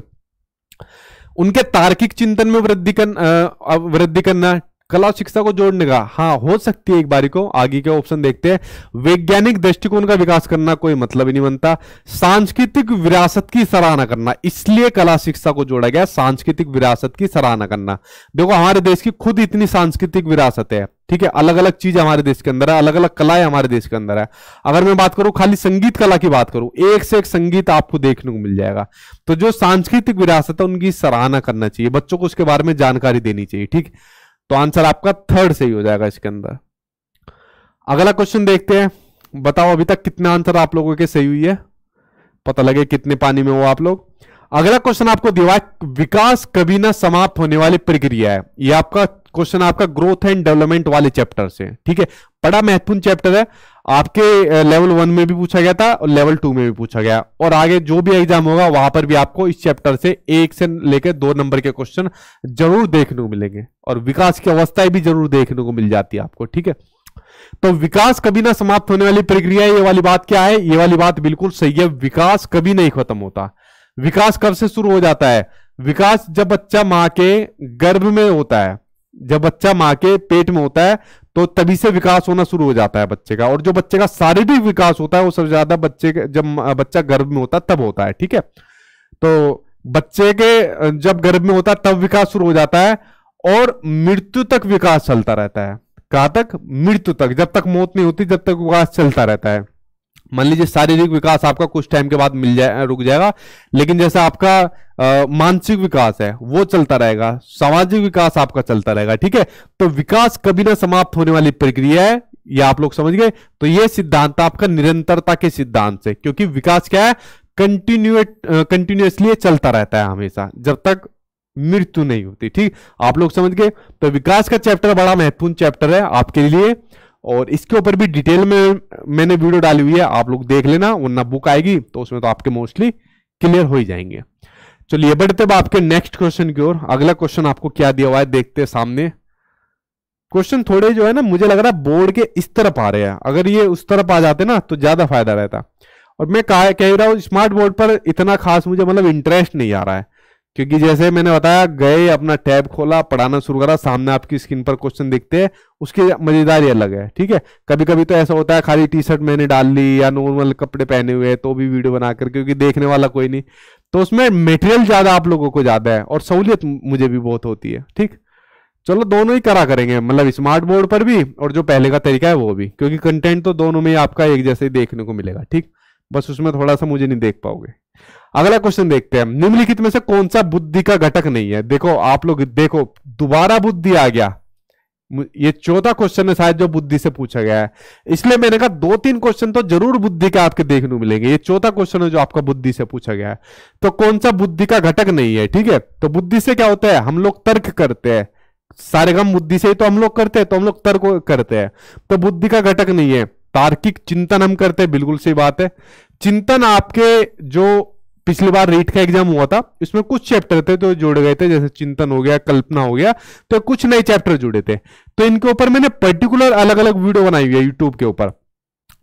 उनके तार्किक चिंतन में वृद्धि करना वृद्धि करना कला और शिक्षा को जोड़ने का हाँ हो सकती है एक बारी को आगे के ऑप्शन देखते हैं वैज्ञानिक दृष्टिकोण का विकास करना कोई मतलब ही नहीं बनता सांस्कृतिक विरासत की सराहना करना इसलिए कला शिक्षा को जोड़ा गया सांस्कृतिक विरासत की सराहना करना देखो हमारे देश की खुद इतनी सांस्कृतिक विरासत है ठीक है अलग अलग चीज हमारे देश के अंदर है अलग अलग कलाएं हमारे देश के अंदर है अगर मैं बात करूं खाली संगीत कला की बात करूं एक से एक संगीत आपको देखने को मिल जाएगा तो जो सांस्कृतिक विरासत है उनकी सराहना करना चाहिए बच्चों को उसके बारे में जानकारी देनी चाहिए ठीक है तो आंसर आपका थर्ड सही हो जाएगा इसके अंदर अगला क्वेश्चन देखते हैं बताओ अभी तक कितने आंसर आप लोगों के सही हुई है पता लगे कितने पानी में हो आप लोग अगला क्वेश्चन आपको दिवा विकास कभी ना समाप्त होने वाली प्रक्रिया है यह आपका क्वेश्चन आपका ग्रोथ एंड डेवलपमेंट वाले चैप्टर से ठीक है बड़ा महत्वपूर्ण चैप्टर है आपके लेवल वन में भी पूछा गया था और लेवल टू में भी पूछा गया और आगे जो भी एग्जाम होगा वहां पर भी आपको इस चैप्टर से एक से लेकर दो नंबर के क्वेश्चन जरूर देखने को मिलेंगे और विकास की अवस्थाएं भी जरूर देखने को मिल जाती है आपको ठीक है तो विकास कभी ना समाप्त होने वाली प्रक्रिया ये वाली बात क्या है ये वाली बात बिल्कुल सही है विकास कभी नहीं खत्म होता विकास कब से शुरू हो जाता है विकास जब बच्चा माँ के गर्भ में होता है जब बच्चा माँ के पेट में होता है तो तभी से विकास होना शुरू हो जाता है बच्चे का और जो बच्चे का शारीरिक विकास होता है वो सबसे ज्यादा बच्चे के जब बच्चा गर्भ में होता है तब होता है ठीक है तो बच्चे के जब गर्भ में होता है तब विकास शुरू हो जाता है और मृत्यु तक विकास चलता रहता है कहा तक मृत्यु तक जब तक मौत नहीं होती जब तक विकास चलता रहता है मान लीजिए शारीरिक विकास आपका कुछ टाइम के बाद मिल जाए रुक जाएगा लेकिन जैसा आपका मानसिक विकास है वो चलता रहेगा सामाजिक विकास आपका चलता रहेगा ठीक है तो विकास कभी ना समाप्त होने वाली प्रक्रिया है ये आप लोग समझ गए तो ये सिद्धांत आपका निरंतरता के सिद्धांत से क्योंकि विकास क्या है कंटिन्यूएट कंटिन्यूसली चलता रहता है हमेशा जब तक मृत्यु नहीं होती ठीक आप लोग समझ गए तो विकास का चैप्टर बड़ा महत्वपूर्ण चैप्टर है आपके लिए और इसके ऊपर भी डिटेल में मैंने वीडियो डाली हुई है आप लोग देख लेना वरना बुक आएगी तो उसमें तो आपके मोस्टली क्लियर हो ही जाएंगे चलिए बढ़ते आपके नेक्स्ट क्वेश्चन की ओर अगला क्वेश्चन आपको क्या दिया हुआ है देखते हैं सामने क्वेश्चन थोड़े जो है ना मुझे लग रहा है बोर्ड के इस तरफ आ रहे हैं अगर ये उस तरफ आ जाते ना तो ज्यादा फायदा रहता और मैं कह रहा हूँ स्मार्ट बोर्ड पर इतना खास मुझे मतलब इंटरेस्ट नहीं आ रहा है क्योंकि जैसे मैंने बताया गए अपना टैब खोला पढ़ाना शुरू करा सामने आपकी स्क्रीन पर क्वेश्चन दिखते हैं उसकी मजेदारी अलग है ठीक है कभी कभी तो ऐसा होता है खाली टी शर्ट मैंने डाल ली या नॉर्मल कपड़े पहने हुए हैं तो भी वीडियो बनाकर क्योंकि देखने वाला कोई नहीं तो उसमें मेटेरियल ज्यादा आप लोगों को ज्यादा है और सहूलियत मुझे भी बहुत होती है ठीक चलो दोनों ही करा करेंगे मतलब स्मार्ट बोर्ड पर भी और जो पहले का तरीका है वो भी क्योंकि कंटेंट तो दोनों में आपका एक जैसे देखने को मिलेगा ठीक बस उसमें थोड़ा सा मुझे नहीं देख पाओगे अगला क्वेश्चन देखते हैं निम्नलिखित में से कौन सा बुद्धि का घटक नहीं है देखो आप लोग देखो दोबारा बुद्धि आ गया ये चौथा क्वेश्चन है शायद जो बुद्धि से पूछा गया है इसलिए मैंने कहा दो तीन क्वेश्चन तो जरूर बुद्धि के आपके देखने मिलेंगे ये चौथा क्वेश्चन है जो आपका बुद्धि से पूछा गया है तो कौन सा बुद्धि का घटक नहीं है ठीक है तो बुद्धि से क्या होता है हम लोग तर्क करते हैं सारे गम बुद्धि से ही तो हम लोग करते हैं तो हम लोग तर्क करते हैं तो बुद्धि का घटक नहीं है तार्किक चिंतन हम करते हैं बिल्कुल सही बात है चिंतन आपके जो पिछली बार रीट का एग्जाम हुआ था इसमें कुछ चैप्टर थे तो जुड़ गए थे जैसे चिंतन हो गया कल्पना हो गया तो कुछ नए चैप्टर जुड़े थे तो इनके ऊपर मैंने पर्टिकुलर अलग अलग वीडियो बनाई हुई है यूट्यूब के ऊपर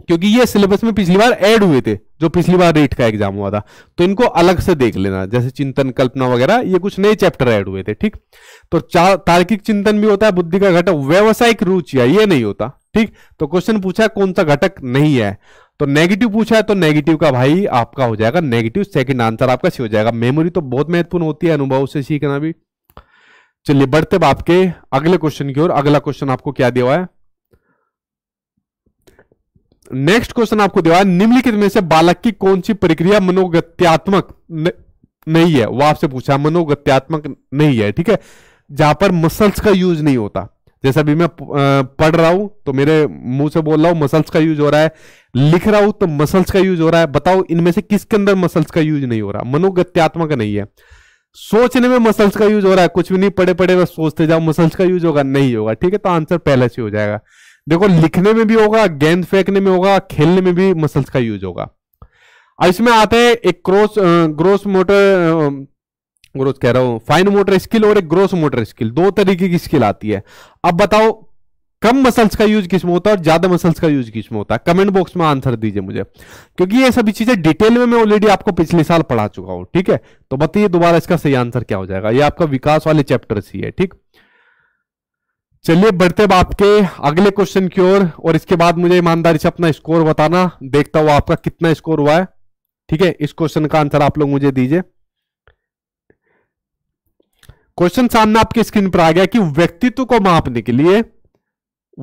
क्योंकि ये सिलेबस में पिछली बार ऐड हुए थे जो पिछली बार रेट का एग्जाम हुआ था तो इनको अलग से देख लेना जैसे चिंतन कल्पना वगैरह ये कुछ नए चैप्टर ऐड हुए थे ठीक तो तार्किक चिंतन भी होता है बुद्धि का घटक व्यवसायिक रुचि ये नहीं होता ठीक तो क्वेश्चन पूछा कौन सा घटक नहीं है तो नेगेटिव पूछा है तो नेगेटिव का भाई आपका हो जाएगा नेगेटिव सेकंड आंसर आपका सी हो जाएगा मेमोरी तो बहुत महत्वपूर्ण होती है अनुभव से सीखना भी चलिए बढ़ते बाप के अगले क्वेश्चन की ओर अगला क्वेश्चन आपको क्या दिया है नेक्स्ट क्वेश्चन आपको दिया है निम्नलिखित में से बालक की कौन सी प्रक्रिया मनोगत्यात्मक नहीं है वो आपसे पूछा मनोगत्यात्मक नहीं है ठीक है जहां पर मसल्स का यूज नहीं होता जैसे अभी मैं पढ़ रहा हूं तो मेरे मुंह से बोल रहा हूं मसल्स का यूज हो रहा है लिख रहा हूं तो मसल्स का यूज हो रहा है बताओ इनमें से किसके अंदर मसल्स का यूज नहीं हो रहा मनोगत्यात्मक नहीं है सोचने में मसल्स का यूज हो रहा है कुछ भी नहीं पड़े पड़े बस सोचते जाओ मसल्स का यूज होगा नहीं होगा ठीक है तो आंसर पहले से हो जाएगा देखो लिखने में भी होगा गेंद फेंकने में होगा खेलने में भी मसल्स का यूज होगा इसमें आते हैं एक क्रोस ग्रोस मोटर ग्रोथ कह रहा हूं फाइन मोटर स्किल और एक ग्रोस मोटर स्किल दो तरीके की स्किल आती है अब बताओ कम मसल्स का यूज किसमें होता है और ज्यादा मसल्स का यूज किस में होता है कमेंट बॉक्स में आंसर दीजिए मुझे क्योंकि ये सभी चीजें डिटेल में मैं ऑलरेडी आपको पिछले साल पढ़ा चुका हूं ठीक है तो बताइए दोबारा इसका सही आंसर क्या हो जाएगा ये आपका विकास वाले चैप्टर सी है ठीक चलिए बढ़ते बाप के अगले क्वेश्चन की ओर और, और इसके बाद मुझे ईमानदारी से अपना स्कोर बताना देखता हुआ आपका कितना स्कोर हुआ है ठीक है इस क्वेश्चन का आंसर आप लोग मुझे दीजिए क्वेश्चन सामने आपकी स्क्रीन पर आ गया कि व्यक्तित्व को मापने के लिए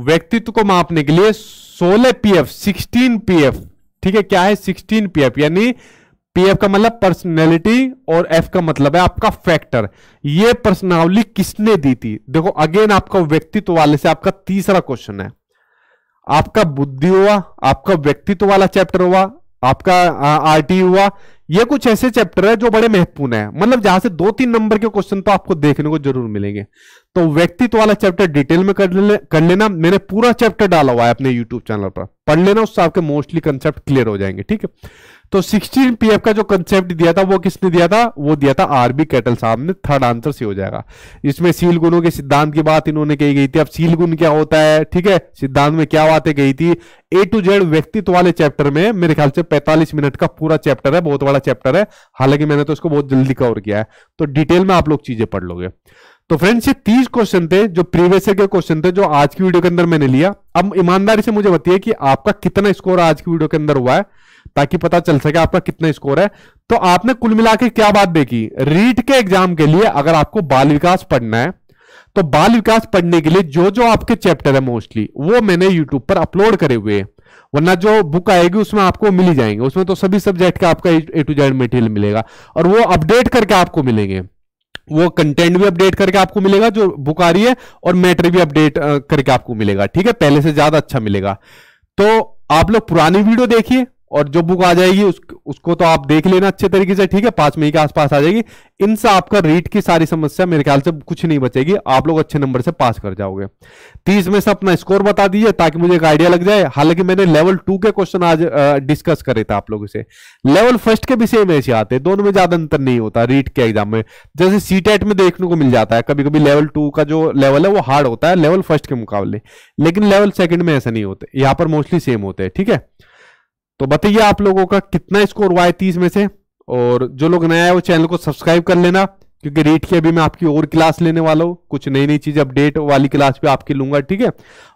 व्यक्तित्व को मापने के लिए 16 पीएफ 16 पीएफ ठीक है क्या है 16 पीएफ यानी पीएफ का मतलब पर्सनैलिटी और एफ का मतलब है आपका फैक्टर ये पर्सनावली किसने दी थी देखो अगेन आपका व्यक्तित्व वाले से आपका तीसरा क्वेश्चन है आपका बुद्धि हुआ आपका व्यक्तित्व वाला चैप्टर हुआ आपका आर टी हुआ ये कुछ ऐसे चैप्टर है जो बड़े महत्वपूर्ण है मतलब जहां से दो तीन नंबर के क्वेश्चन तो आपको देखने को जरूर मिलेंगे तो व्यक्तित्व वाला चैप्टर डिटेल में कर, ले, कर लेना मैंने पूरा चैप्टर डाला हुआ है अपने यूट्यूब चैनल पर पढ़ लेना उससे आपके मोस्टली कंसेप्ट क्लियर हो जाएंगे ठीक है तो 16 पीएफ का जो कंसेप्ट दिया था वो किसने दिया था वो दिया था आरबी कैटल साहब ने थर्ड आंसर से हो जाएगा इसमें सील गुणों के सिद्धांत की बात इन्होंने कही गई थी अब सील गुण क्या होता है ठीक है सिद्धांत में क्या बातें कही थी ए टू जेड व्यक्तित्व वाले चैप्टर में मेरे ख्याल से पैंतालीस मिनट का पूरा चैप्टर है बहुत बड़ा चैप्टर है हालांकि मैंने तो इसको बहुत जल्दी कवर किया है तो डिटेल में आप लोग चीजें पढ़ लोगे तो फ्रेंड्स ये तीस क्वेश्चन थे जो प्रीवियस ईयर के क्वेश्चन थे जो आज की वीडियो के अंदर मैंने लिया अब ईमानदारी से मुझे बताइए कि आपका कितना स्कोर आज की वीडियो के अंदर हुआ है ताकि पता चल सके आपका कितना स्कोर है तो आपने कुल मिला के क्या बात देखी रीट के एग्जाम के लिए अगर आपको बाल विकास पढ़ना है तो बाल विकास पढ़ने के लिए जो जो आपके चैप्टर है मोस्टली वो मैंने यूट्यूब पर अपलोड करे हुए हैं वरना जो बुक आएगी उसमें आपको मिली जाएंगे उसमें तो सभी सब्जेक्ट का आपका ए टू जेड मटेरियल मिलेगा और वो अपडेट करके आपको मिलेंगे वो कंटेंट भी अपडेट करके आपको मिलेगा जो बुक आ रही है और मैटर भी अपडेट करके आपको मिलेगा ठीक है पहले से ज्यादा अच्छा मिलेगा तो आप लोग पुरानी वीडियो देखिए और जो बुक आ जाएगी उस, उसको तो आप देख लेना अच्छे तरीके से ठीक है पांच मई के आसपास आ जाएगी इनसे आपका रीट की सारी समस्या मेरे ख्याल से कुछ नहीं बचेगी आप लोग अच्छे नंबर से पास कर जाओगे तीस में से अपना स्कोर बता दीजिए ताकि मुझे एक आइडिया लग जाए हालांकि मैंने लेवल टू के क्वेश्चन आज डिस्कस करे थे आप लोगों से लेवल फर्स्ट के भी सेम ऐसे आते दोनों में ज्यादा अंतर नहीं होता रीट के एग्जाम में जैसे सी e में देखने को मिल जाता है कभी कभी लेवल टू का जो लेवल है वो हार्ड होता है लेवल फर्स्ट के मुकाबले लेकिन लेवल सेकंड में ऐसा नहीं होते यहाँ पर मोस्टली सेम होते हैं ठीक है तो बताइए आप लोगों का कितना स्कोर हुआ है तीस में से और जो लोग नया है वो चैनल को सब्सक्राइब कर लेना क्योंकि रेट की अभी मैं आपकी और क्लास लेने वाला हूँ कुछ नई नई चीज़ अपडेट वाली क्लास भी आपकी लूंगा ठीक है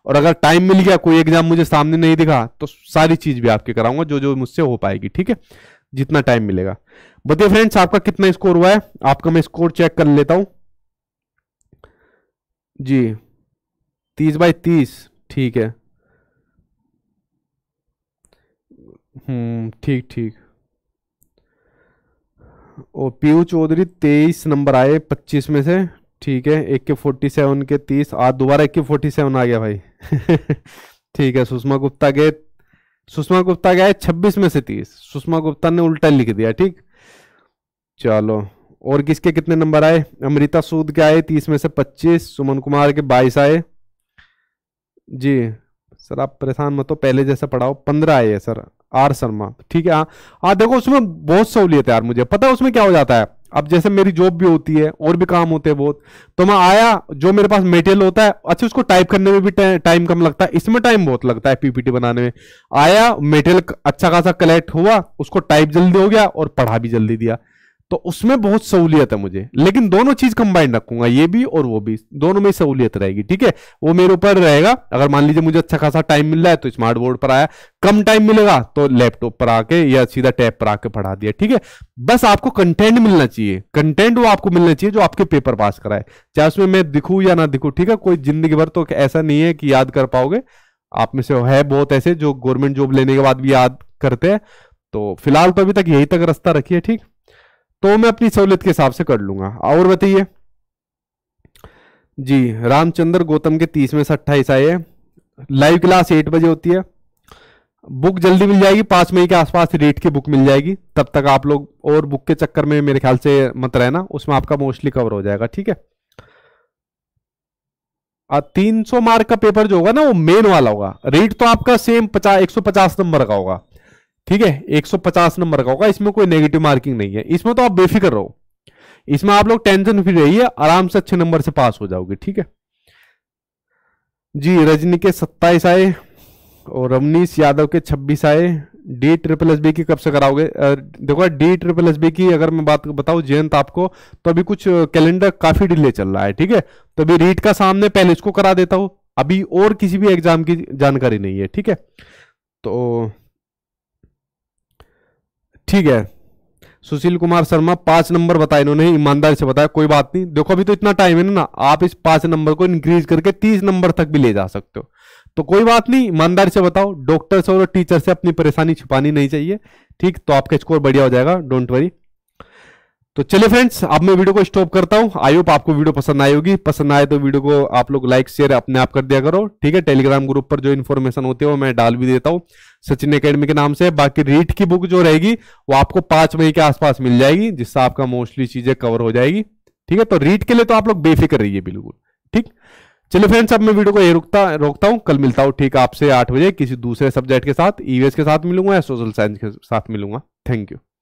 और अगर टाइम मिल गया कोई एग्जाम मुझे सामने नहीं दिखा तो सारी चीज़ भी आपके कराऊंगा जो जो मुझसे हो पाएगी ठीक है जितना टाइम मिलेगा बताइए फ्रेंड्स आपका कितना स्कोर हुआ है आपका मैं स्कोर चेक कर लेता हूं जी तीस बाय तीस ठीक है हम्म, ठीक ठीक और पीयू चौधरी तेईस नंबर आए पच्चीस में से ठीक है एक के फोर्टी सेवन के तीस आज दोबारा एक के फोर्टी सेवन आ गया भाई ठीक है सुषमा गुप्ता के सुषमा गुप्ता गए छब्बीस में से तीस सुषमा गुप्ता ने उल्टा लिख दिया ठीक चलो और किसके कितने नंबर आए अमृता सूद के आए तीस में से पच्चीस सुमन कुमार के बाईस आए जी सर आप परेशान मत हो पहले जैसा पढ़ाओ पंद्रह आए सर आर शर्मा ठीक है हाँ हाँ देखो उसमें बहुत सहूलियत है यार मुझे पता है उसमें क्या हो जाता है अब जैसे मेरी जॉब भी होती है और भी काम होते हैं बहुत तो मैं आया जो मेरे पास मेटेरियल होता है अच्छा उसको टाइप करने में भी टाइम कम लगता है इसमें टाइम बहुत लगता है पीपीटी बनाने में आया मेटेरियल अच्छा खासा कलेक्ट हुआ उसको टाइप जल्दी हो गया और पढ़ा भी जल्दी दिया तो उसमें बहुत सहूलियत है मुझे लेकिन दोनों चीज कंबाइंड रखूंगा ये भी और वो भी दोनों में सहूलियत रहेगी ठीक है वो मेरे ऊपर रहेगा अगर मान लीजिए मुझे अच्छा खासा टाइम मिल रहा है तो स्मार्ट बोर्ड पर आया कम टाइम मिलेगा तो लैपटॉप पर आके या सीधा टैब पर आके पढ़ा दिया ठीक है बस आपको कंटेंट मिलना चाहिए कंटेंट वो आपको मिलना चाहिए जो आपके पेपर पास कराए चाहे उसमें मैं दिखू या ना दिखू ठीक है कोई जिंदगी भर तो ऐसा नहीं है कि याद कर पाओगे आप में से है बहुत ऐसे जो गवर्नमेंट जॉब लेने के बाद भी याद करते हैं तो फिलहाल तो अभी तक यही तक रास्ता रखिए ठीक तो मैं अपनी सहूलियत के हिसाब से कर लूंगा और बताइए जी रामचंद्र गौतम के तीस में से अट्ठाईस आए हैं लाइव क्लास एट बजे होती है बुक जल्दी मिल जाएगी पांच मई के आसपास रेट की बुक मिल जाएगी तब तक आप लोग और बुक के चक्कर में मेरे ख्याल से मत रहना उसमें आपका मोस्टली कवर हो जाएगा ठीक है तीन सौ मार्क का पेपर जो होगा ना वो मेन वाला होगा रेट तो आपका सेम पचास एक सौ पचास नंबर का होगा ठीक है 150 नंबर का होगा इसमें कोई नेगेटिव मार्किंग नहीं है इसमें तो आप बेफिक्र रहो इसमें आप लोग टेंशन फ्री रहिए आराम से अच्छे नंबर से पास हो जाओगे ठीक है जी रजनी के 27 आए और रमनीश यादव के 26 आए डी ट्रिपल एस बी की कब से कराओगे देखो डी ट्रिपल एस बी की अगर मैं बात बताऊं जयंत आपको तो अभी कुछ कैलेंडर काफी डिले चल रहा है ठीक है तो अभी रीट का सामने पहले इसको करा देता हूं अभी और किसी भी एग्जाम की जानकारी नहीं है ठीक है तो ठीक है सुशील कुमार शर्मा पांच नंबर बताया इन्होंने ईमानदारी से बताया कोई बात नहीं देखो अभी तो इतना टाइम है ना आप इस पांच नंबर को इंक्रीज करके तीस नंबर तक भी ले जा सकते हो तो कोई बात नहीं ईमानदारी से बताओ डॉक्टर से और टीचर से अपनी परेशानी छुपानी नहीं चाहिए ठीक तो आपका स्कोर बढ़िया हो जाएगा डोंट वरी तो चलिए फ्रेंड्स अब मैं वीडियो को स्टॉप करता हूं आई होप आपको वीडियो पसंद आई होगी पसंद आए तो वीडियो को आप लोग लाइक शेयर अपने आप कर दिया करो ठीक है टेलीग्राम ग्रुप पर जो इन्फॉर्मेशन होती है वो मैं डाल भी देता हूँ सचिन अकेडमी के नाम से बाकी रीट की बुक जो रहेगी वो आपको पांच मई के आसपास मिल जाएगी जिससे आपका मोस्टली चीजें कवर हो जाएगी ठीक है तो रीट के लिए तो आप लोग बेफिक्र रहिए बिल्कुल ठीक चलिए फ्रेंड्स अब मैं वीडियो को ये रुकता रोकता हूँ कल मिलता हूँ ठीक आपसे आठ बजे किसी दूसरे सब्जेक्ट के साथ ईवीएस e के साथ मिलूंगा या सोशल साइंस के साथ मिलूंगा थैंक यू